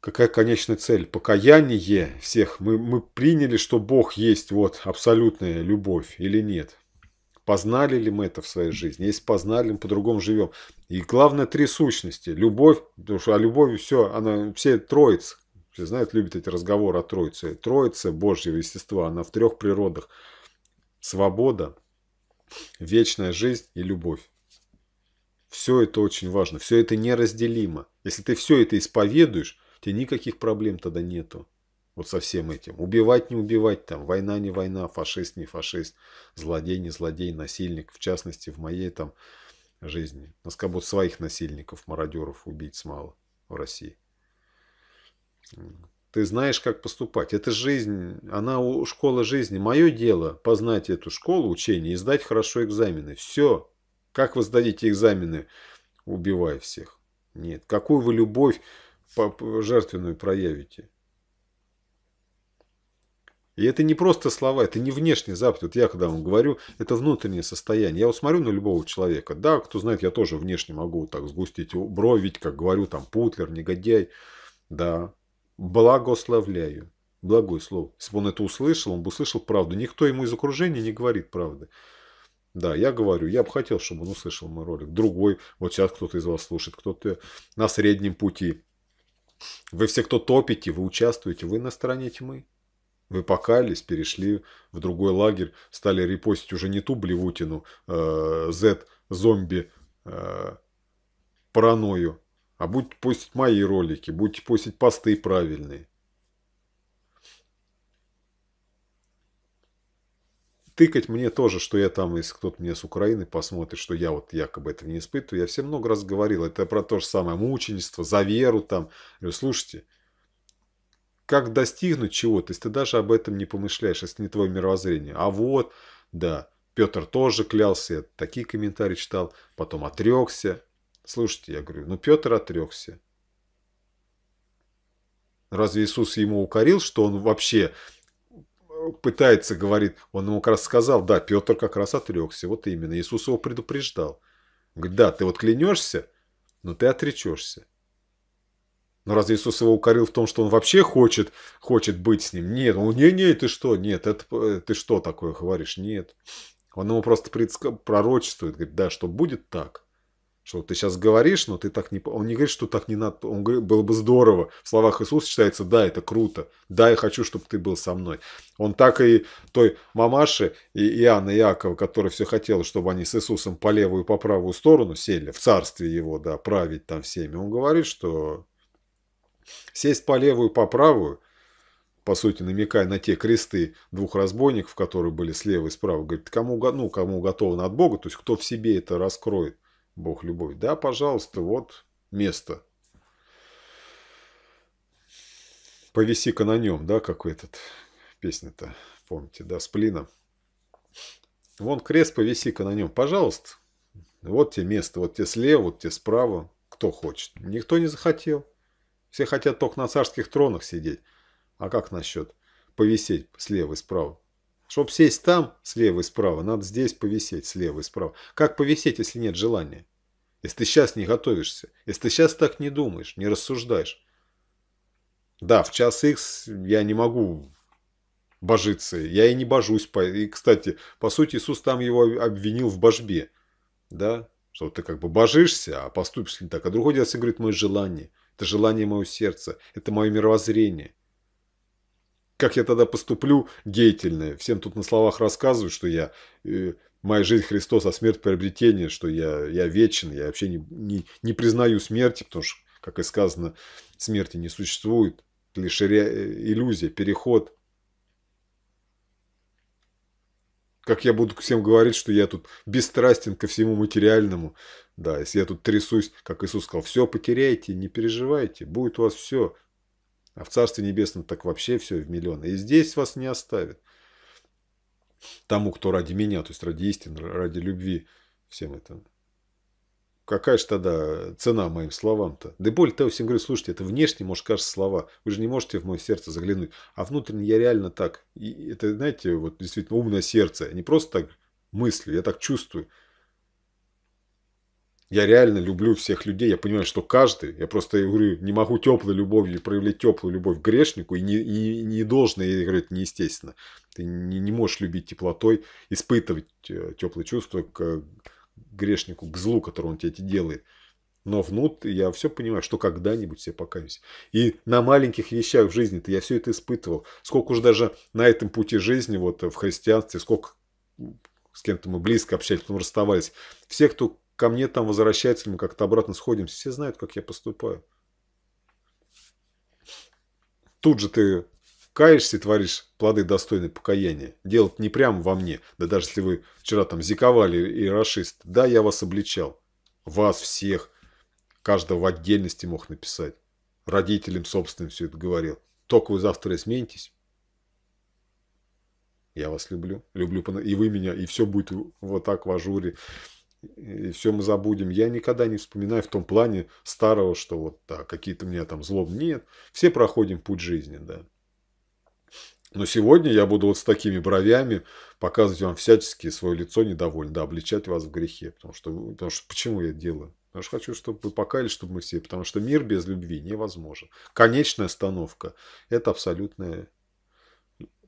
какая конечная цель? Покаяние всех. Мы, мы приняли, что Бог есть вот абсолютная любовь или нет? Познали ли мы это в своей жизни? Если познали, мы по-другому живем. И главное, три сущности. Любовь, потому что о любови все, она все троица. Все знают, любят эти разговоры о троице. Троица Божьего естества, она в трех природах. Свобода, вечная жизнь и любовь. Все это очень важно, все это неразделимо. Если ты все это исповедуешь, тебе никаких проблем тогда нету. Вот со всем этим. Убивать не убивать там, война не война, фашист не фашист, злодей не злодей, насильник, в частности в моей там жизни. У нас как будто своих насильников, мародеров, убить мало в России. Ты знаешь, как поступать. Это жизнь, она у школы жизни. Мое дело познать эту школу учение, и сдать хорошо экзамены. Все. Как вы сдадите экзамены, убивая всех? Нет. Какую вы любовь жертвенную проявите. И это не просто слова, это не внешний запад. Вот я когда вам говорю, это внутреннее состояние. Я вот смотрю на любого человека. Да, кто знает, я тоже внешне могу вот так сгустить бровить, как говорю, там, путлер, негодяй. Да, благословляю. Благое слово. Если бы он это услышал, он бы услышал правду. Никто ему из окружения не говорит правды. Да, я говорю, я бы хотел, чтобы он услышал мой ролик. Другой, вот сейчас кто-то из вас слушает, кто-то на среднем пути вы все, кто топите, вы участвуете, вы на стороне тьмы. Вы покались, перешли в другой лагерь, стали репостить уже не ту блевутину, э, Z-зомби, э, паранойю, а будете постить мои ролики, будете постить посты правильные. тыкать мне тоже, что я там, если кто-то мне с Украины посмотрит, что я вот якобы это не испытываю. Я все много раз говорил, это про то же самое мученичество, за веру там. говорю, слушайте, как достигнуть чего-то, если ты даже об этом не помышляешь, если не твое мировоззрение. А вот, да, Петр тоже клялся, я такие комментарии читал, потом отрекся. Слушайте, я говорю, ну Петр отрекся. Разве Иисус ему укорил, что он вообще пытается, говорит, он ему как раз сказал, да, Петр как раз отрекся, вот именно, Иисус его предупреждал. Говорит, да, ты вот клянешься, но ты отречешься. Но разве Иисус его укорил в том, что он вообще хочет, хочет быть с ним? Нет, он, не-не, ты что, нет, это, э, ты что такое говоришь? Нет. Он ему просто пророчествует, говорит, да, что будет так что ты сейчас говоришь, но ты так не... Он не говорит, что так не надо. Он говорит, было бы здорово. В словах Иисуса считается, да, это круто. Да, я хочу, чтобы ты был со мной. Он так и той мамаше и Иоанна и Иакова, которая все хотела, чтобы они с Иисусом по левую и по правую сторону сели, в царстве его, да, править там всеми. Он говорит, что сесть по левую и по правую, по сути, намекая на те кресты двух разбойников, которые были слева и справа, говорит, кому, ну, кому готовы от Бога, то есть кто в себе это раскроет Бог любовь. Да, пожалуйста, вот место. Повиси-ка на нем, да, как этот песня-то, помните, да, с плином. Вон крест, повиси-ка на нем, пожалуйста. Вот тебе место, вот тебе слева, вот тебе справа, кто хочет. Никто не захотел. Все хотят только на царских тронах сидеть. А как насчет повисеть слева и справа? Чтоб сесть там, слева и справа, надо здесь повисеть, слева и справа. Как повисеть, если нет желания? Если ты сейчас не готовишься, если ты сейчас так не думаешь, не рассуждаешь. Да, в час X я не могу божиться, я и не божусь. И, кстати, по сути, Иисус там его обвинил в божбе. Да, что ты как бы божишься, а поступишь не так. А другой дело, говорит, мое желание. Это желание моего сердца, это мое мировоззрение как я тогда поступлю, деятельное. Всем тут на словах рассказывают, что я... Э, моя жизнь Христос, а смерть приобретение, что я, я вечен, я вообще не, не, не признаю смерти, потому что, как и сказано, смерти не существует. Лишь э, иллюзия, переход. Как я буду всем говорить, что я тут бесстрастен ко всему материальному. Да, если я тут трясусь, как Иисус сказал, все потеряйте, не переживайте, будет у вас все. А в Царстве Небесном так вообще все в миллионы. И здесь вас не оставит. Тому, кто ради меня, то есть ради истины, ради любви, всем это. Какая же тогда цена моим словам-то? Да более того, всем говорю, слушайте, это внешне, может, кажется, слова. Вы же не можете в мое сердце заглянуть. А внутренне я реально так. И это, знаете, вот действительно умное сердце. А не просто так мыслю, я так чувствую. Я реально люблю всех людей. Я понимаю, что каждый, я просто говорю, не могу теплой любовью проявлять теплую любовь к грешнику, и не, и не должен и говорить это неестественно. Ты не, не можешь любить теплотой, испытывать э, теплые чувства к грешнику, к злу, который он тебе эти делает. Но внутрь я все понимаю, что когда-нибудь все покаюсь. И на маленьких вещах в жизни-то я все это испытывал. Сколько уж даже на этом пути жизни, вот э, в христианстве, сколько с кем-то мы близко общались, потом расставались. Все, кто ко мне там возвращается, мы как-то обратно сходимся. Все знают, как я поступаю. Тут же ты каешься и творишь плоды достойные покаяния. Делать не прямо во мне. Да даже если вы вчера там зиковали и расист. Да, я вас обличал. Вас всех. Каждого в отдельности мог написать. Родителям собственным все это говорил. Только вы завтра изменитесь. Я вас люблю. Люблю, и вы меня, и все будет вот так в ажуре и все мы забудем. Я никогда не вспоминаю в том плане старого, что вот да, какие-то у меня там злоб нет. Все проходим путь жизни, да. Но сегодня я буду вот с такими бровями показывать вам всячески свое лицо недовольно, да, обличать вас в грехе. Потому что, потому что почему я это делаю? Потому что хочу, чтобы вы покаялись, чтобы мы все. Потому что мир без любви невозможен. Конечная остановка – это абсолютное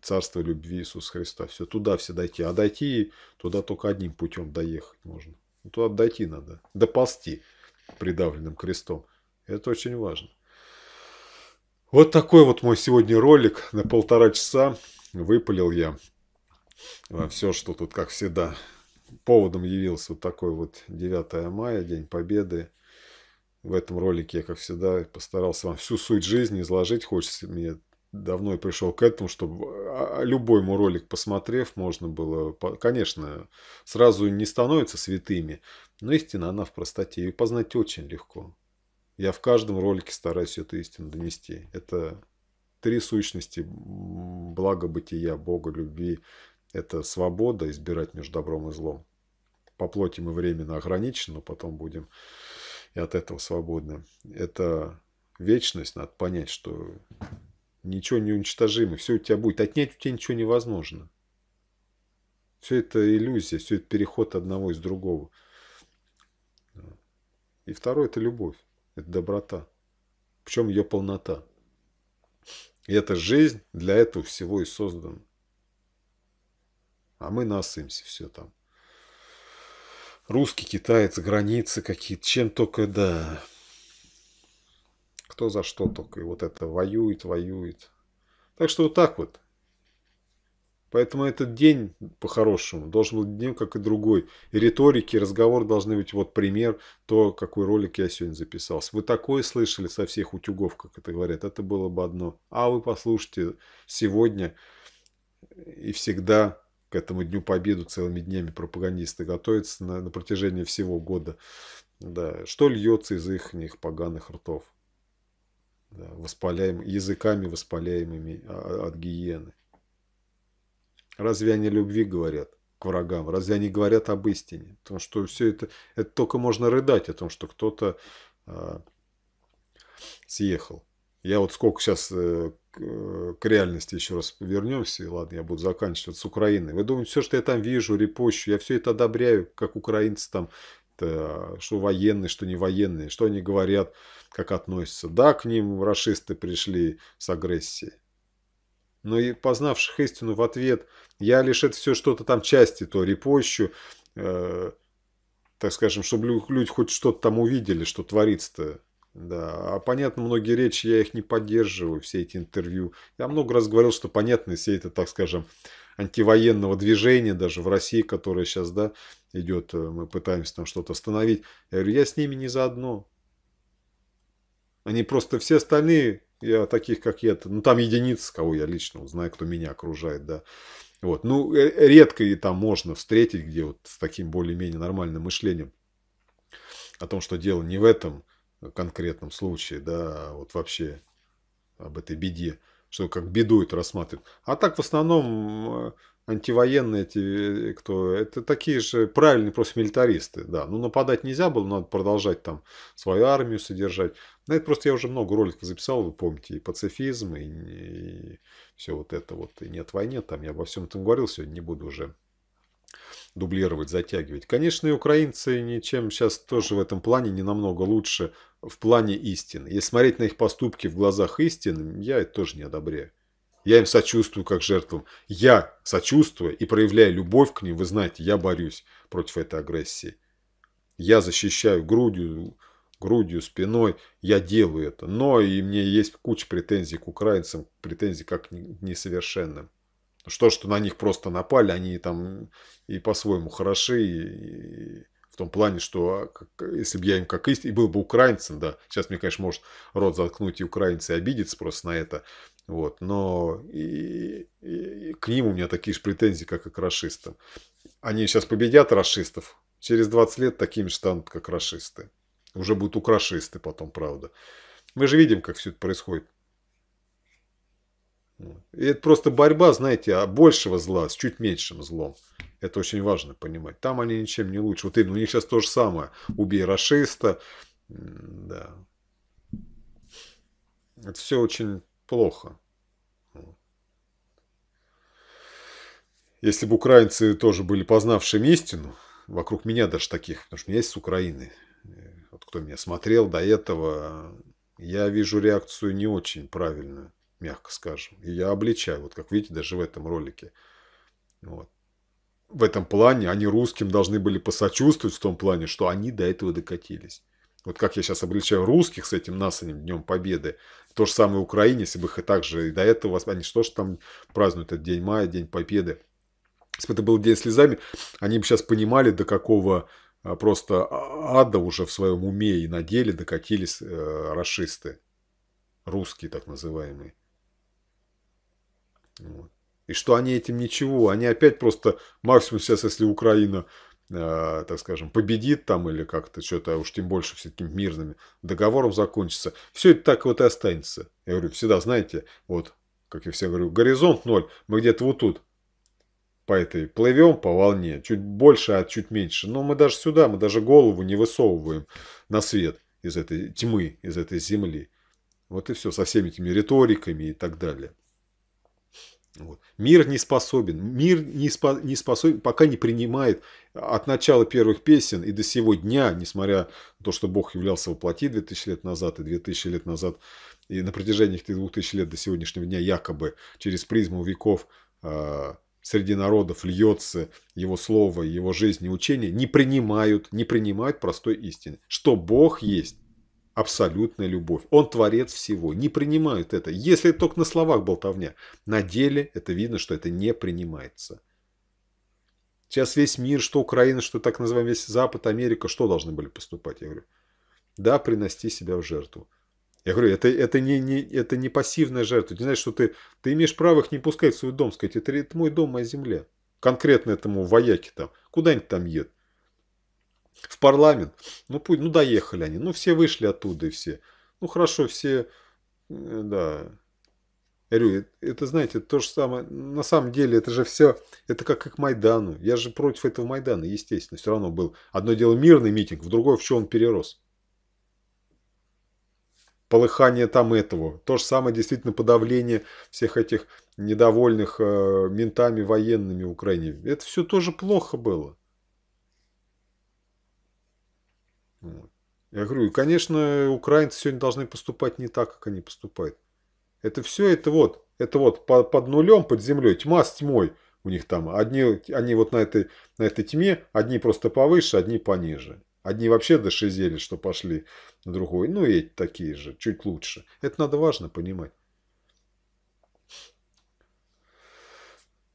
царство любви Иисуса Христа. Все, туда все дойти. А дойти туда только одним путем доехать можно. Ну, туда дойти надо, доползти придавленным крестом. Это очень важно. Вот такой вот мой сегодня ролик на полтора часа. Выпалил я а, все, что тут, как всегда, поводом явился вот такой вот 9 мая, День Победы. В этом ролике я, как всегда, постарался вам всю суть жизни изложить. Хочется мне давно и пришел к этому, чтобы а, а, любой ему ролик посмотрев, можно было, конечно, сразу не становятся святыми, но истина, она в простоте, ее познать очень легко. Я в каждом ролике стараюсь эту истину донести. Это три сущности благо бытия, Бога, любви. Это свобода избирать между добром и злом. По плоти мы временно ограничены, но потом будем и от этого свободны. Это вечность, надо понять, что ничего не уничтожимо, все у тебя будет, отнять у тебя ничего невозможно. Все это иллюзия, все это переход одного из другого. И второе – это любовь, это доброта, в чем ее полнота. И эта жизнь для этого всего и создана. А мы насымся все там. Русский, китаец, границы какие-то, чем только, да, кто за что только. И вот это воюет, воюет. Так что вот так вот. Поэтому этот день, по-хорошему, должен быть днем, как и другой. И риторики, и разговор должны быть вот пример, то, какой ролик я сегодня записался. Вы такое слышали со всех утюгов, как это говорят, это было бы одно. А вы послушайте сегодня и всегда к этому Дню Победу целыми днями пропагандисты готовятся на, на протяжении всего года. Да, что льется из их, их поганых ртов да, воспаляем, языками воспаляемыми а, а, от гиены. Разве они любви говорят к врагам? Разве они говорят об истине? Потому что все это, это только можно рыдать о том, что кто-то э, съехал. Я вот сколько сейчас э, э, к реальности еще раз вернемся, и ладно, я буду заканчивать с Украиной. Вы думаете, все, что я там вижу, репощу, я все это одобряю, как украинцы там, что военные, что не военные, что они говорят, как относятся. Да, к ним расисты пришли с агрессией. Но и познавших истину в ответ, я лишь это все что-то там части то репощу, э, так скажем, чтобы люди хоть что-то там увидели, что творится-то. Да, а понятно, многие речи я их не поддерживаю, все эти интервью. Я много раз говорил, что понятно, все это, так скажем, антивоенного движения даже в России, которое сейчас, да, идет, э, мы пытаемся там что-то остановить. Я говорю, я с ними не заодно. Они просто все остальные, я таких, как я, ну там единицы, кого я лично узнаю, кто меня окружает, да. Вот, ну э, редко и там можно встретить, где вот с таким более-менее нормальным мышлением о том, что дело не в этом конкретном случае, да, а вот вообще об этой беде, что как беду это рассматривают. А так в основном э, антивоенные эти, э, кто, это такие же правильные просто милитаристы, да. Ну, нападать нельзя было, надо продолжать там свою армию содержать. На это просто я уже много роликов записал, вы помните, и пацифизм, и, и все вот это вот, и нет войны там я обо всем этом говорил, сегодня не буду уже дублировать, затягивать. Конечно, и украинцы ничем сейчас тоже в этом плане не намного лучше в плане истины. Если смотреть на их поступки в глазах истины, я это тоже не одобряю. Я им сочувствую как жертвам. Я сочувствую и проявляю любовь к ним. Вы знаете, я борюсь против этой агрессии. Я защищаю грудью, грудью, спиной, я делаю это. Но и мне есть куча претензий к украинцам, претензий как к несовершенным. Что, что на них просто напали, они там и по-своему хороши, и, и в том плане, что а, как, если бы я им как истинный, и был бы украинцем, да, сейчас мне, конечно, может рот заткнуть и украинцы обидятся просто на это, вот, но и, и, и к ним у меня такие же претензии, как и к расистам. Они сейчас победят расистов, через 20 лет такими же станут, как расисты. Уже будут украшисты потом, правда. Мы же видим, как все это происходит. И это просто борьба, знаете, а большего зла с чуть меньшим злом. Это очень важно понимать. Там они ничем не лучше. Вот именно, у них сейчас то же самое. Убей расиста. Да. Это все очень плохо. Если бы украинцы тоже были познавшими истину, вокруг меня даже таких, потому что у меня есть с Украины кто меня смотрел до этого, я вижу реакцию не очень правильную, мягко скажем. И я обличаю, вот как видите, даже в этом ролике. Вот. В этом плане они русским должны были посочувствовать в том плане, что они до этого докатились. Вот как я сейчас обличаю русских с этим насанем Днем Победы. То же самое Украине, если бы их и так же и до этого, они что же там празднуют этот День мая, День Победы. Если бы это был День слезами, они бы сейчас понимали, до какого а, просто а, ада уже в своем уме и на деле докатились э, расисты, русские так называемые. И что они этим ничего, они опять просто, максимум сейчас, если Украина, э, так скажем, победит там или как-то что-то, а уж тем больше все-таки мирными договором закончится, все это так вот и останется. Я говорю, всегда, знаете, вот, как я все говорю, горизонт ноль, мы где-то вот тут, по этой плывем по волне, чуть больше, а чуть меньше. Но мы даже сюда, мы даже голову не высовываем на свет из этой тьмы, из этой земли. Вот и все, со всеми этими риториками и так далее. Вот. Мир не способен, мир не, спо, не способен, пока не принимает от начала первых песен и до сего дня, несмотря на то, что Бог являлся воплоти 2000 лет назад и 2000 лет назад, и на протяжении этих 2000 лет до сегодняшнего дня якобы через призму веков э, среди народов льется его слово, его жизнь и учение, не принимают, не принимают простой истины, что Бог есть абсолютная любовь. Он творец всего. Не принимают это. Если это только на словах болтовня. На деле это видно, что это не принимается. Сейчас весь мир, что Украина, что так называемый весь Запад, Америка, что должны были поступать? Я говорю, да, принести себя в жертву. Я говорю, это, это, не, не, это не пассивная жертва. Ты знаешь, что ты, ты имеешь право их не пускать в свой дом, сказать, это, это мой дом, моя земля. Конкретно этому вояке там, куда-нибудь там едет. В парламент. Ну, путь, ну, доехали они. Ну, все вышли оттуда и все. Ну, хорошо, все, э, да. Я говорю, это, знаете, то же самое. На самом деле, это же все, это как к Майдану. Я же против этого Майдана, естественно. Все равно был одно дело мирный митинг, в другое в чем он перерос полыхание там этого. То же самое действительно подавление всех этих недовольных э, ментами военными Украине. Это все тоже плохо было. Я говорю, и, конечно, украинцы сегодня должны поступать не так, как они поступают. Это все, это вот, это вот под, под нулем, под землей, тьма с тьмой у них там. Одни, они вот на этой, на этой тьме, одни просто повыше, одни пониже. Одни вообще дошизели, что пошли, на другой, ну и эти такие же, чуть лучше. Это надо важно понимать.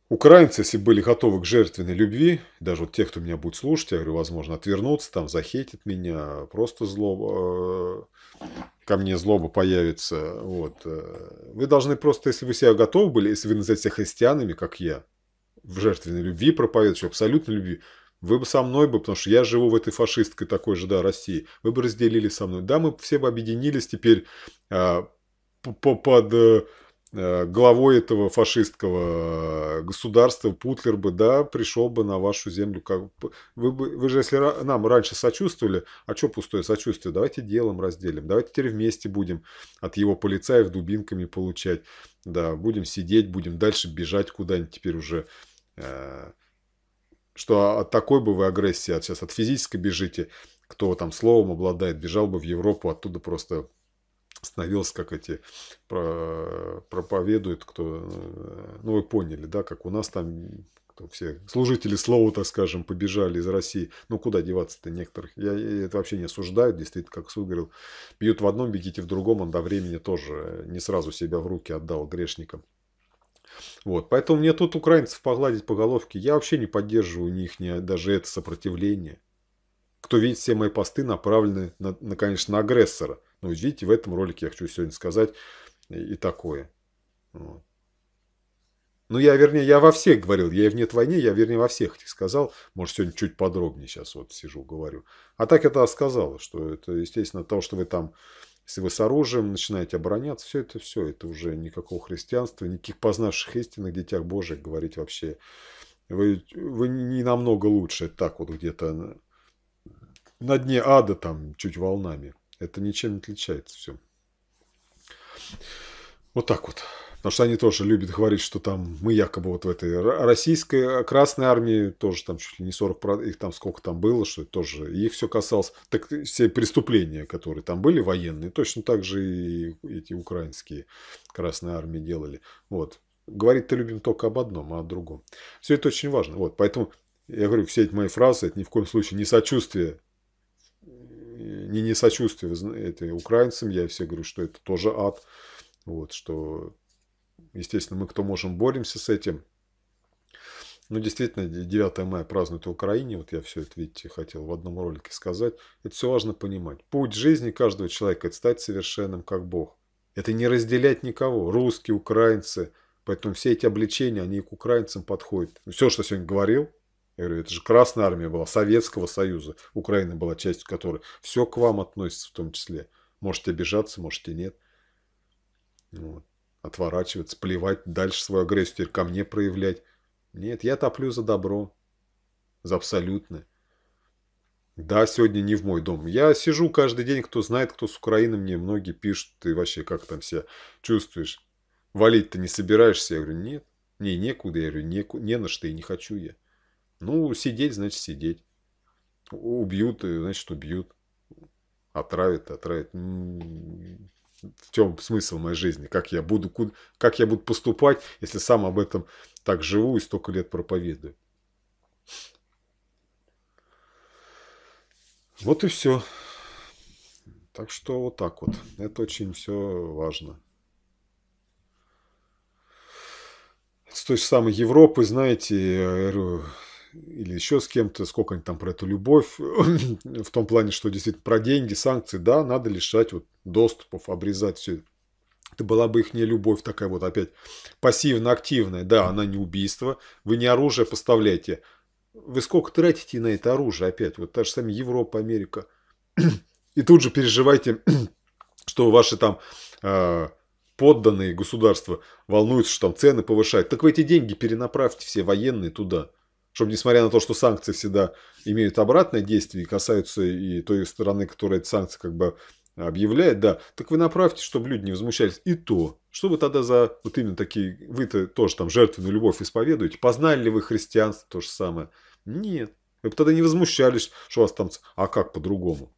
Украинцы, если были готовы к жертвенной любви, даже вот те, кто меня будет слушать, я говорю, возможно, отвернуться, там, захейтят меня, просто злоба, э, ко мне злоба появится. Вот. Э. Вы должны просто, если вы себя готовы были, если вы называете себя христианами, как я, в жертвенной любви проповедуете, абсолютно любви, вы бы со мной бы, потому что я живу в этой фашистской такой же, да, России. Вы бы разделили со мной. Да, мы все бы объединились теперь э, по под э, э, главой этого фашистского э, государства Путлер бы, да, пришел бы на вашу землю. Как... Вы, бы, вы же, если нам раньше сочувствовали, а что пустое сочувствие? Давайте делом разделим. Давайте теперь вместе будем от его полицаев дубинками получать. Да, будем сидеть, будем дальше бежать куда-нибудь теперь уже. Э, что от такой бы вы агрессии, от сейчас от физической бежите, кто там словом обладает, бежал бы в Европу, оттуда просто становился, как эти проповедуют, кто, э, ну вы поняли, да, как у нас там все служители слова, так скажем, побежали из России. Ну куда деваться-то некоторых? Я, я это вообще не осуждаю, действительно, как суд говорил, бьют в одном, бегите в другом, он до времени тоже не сразу себя в руки отдал грешникам. Вот, поэтому мне тут украинцев погладить по головке. Я вообще не поддерживаю них даже это сопротивление. Кто видит, все мои посты направлены, на, на, конечно, на агрессора. Но видите, в этом ролике я хочу сегодня сказать и, и такое. Вот. Ну, я, вернее, я во всех говорил. Я и в «Нет войне», я, вернее, во всех этих сказал. Может, сегодня чуть подробнее сейчас вот сижу, говорю. А так я это сказал, что это, естественно, то, что вы там если вы с оружием начинаете обороняться, все это, все это уже никакого христианства, никаких познавших истинных детях Божьих говорить вообще. Вы, вы не намного лучше, так вот где-то на дне ада там чуть волнами. Это ничем не отличается все. Вот так вот. Потому что они тоже любят говорить, что там мы якобы вот в этой российской э, Красной Армии, тоже там чуть ли не 40, их там сколько там было, что это тоже их все касалось. Так все преступления, которые там были военные, точно так же и эти украинские Красные Армии делали. Вот. Говорить-то любим только об одном, а о другом. Все это очень важно. Вот. Поэтому я говорю, все эти мои фразы, это ни в коем случае не сочувствие э, не не сочувствие э, это, украинцам, я все говорю, что это тоже ад, вот, что Естественно, мы, кто можем, боремся с этим. Ну, действительно, 9 мая празднуют в Украине. Вот я все это, видите, хотел в одном ролике сказать. Это все важно понимать. Путь жизни каждого человека – это стать совершенным, как Бог. Это не разделять никого. Русские, украинцы. Поэтому все эти обличения, они к украинцам подходят. Ну, все, что сегодня говорил, я говорю, это же Красная Армия была, Советского Союза. Украина была частью которой. Все к вам относится в том числе. Можете обижаться, можете нет. Вот. Отворачиваться, плевать, дальше свою агрессию ко мне проявлять. Нет, я топлю за добро. За абсолютное. Да, сегодня не в мой дом. Я сижу каждый день, кто знает, кто с Украины, мне многие пишут, ты вообще как там себя чувствуешь? валить ты не собираешься? Я говорю, нет, не некуда, я говорю, не, не на что и не хочу я. Ну, сидеть, значит, сидеть. Убьют, значит, убьют. Отравят, отравят. М-м-м в чем смысл моей жизни, как я буду, как я буду поступать, если сам об этом так живу и столько лет проповедую. Вот и все. Так что вот так вот. Это очень все важно. С той же самой Европы, знаете, или еще с кем-то, сколько они там про эту любовь, [CLEARS THROAT] в том плане, что действительно про деньги, санкции, да, надо лишать вот доступов, обрезать все. Это была бы их не любовь такая вот опять пассивно-активная, да, она не убийство, вы не оружие поставляете, вы сколько тратите на это оружие опять, вот та же самая Европа, Америка, и тут же переживаете, [CLEARS THROAT] что ваши там э, подданные государства волнуются, что там цены повышают, так вы эти деньги перенаправьте все военные туда – чтобы, несмотря на то, что санкции всегда имеют обратное действие и касаются и той стороны, которая эти санкции как бы объявляет, да, так вы направьте, чтобы люди не возмущались. И то, что вы тогда за вот именно такие, вы-то тоже там жертвенную любовь исповедуете, познали ли вы христианство то же самое? Нет. Вы бы тогда не возмущались, что у вас там, а как по-другому?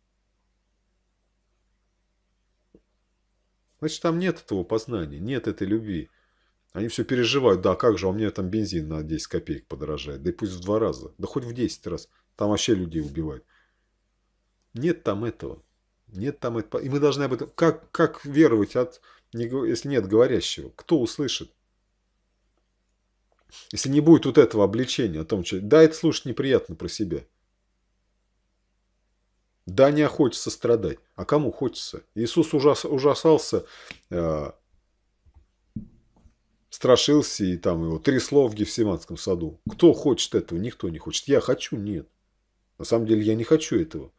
Значит, там нет этого познания, нет этой любви. Они все переживают, да, как же, а у меня там бензин на 10 копеек подорожает. Да и пусть в два раза, да хоть в 10 раз. Там вообще людей убивают. Нет там этого. Нет там этого. И мы должны об этом... Как, как веровать, от, если нет говорящего? Кто услышит? Если не будет вот этого обличения о том, что... Да, это слушать неприятно про себя. Да, не хочется страдать. А кому хочется? Иисус ужас, ужасался э, страшился, и там его трясло в Гефсиманском саду. Кто хочет этого? Никто не хочет. Я хочу? Нет. На самом деле я не хочу этого.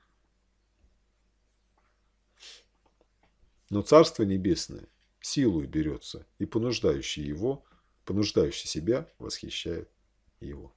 Но Царство Небесное силой берется, и понуждающий его, понуждающий себя, восхищает его.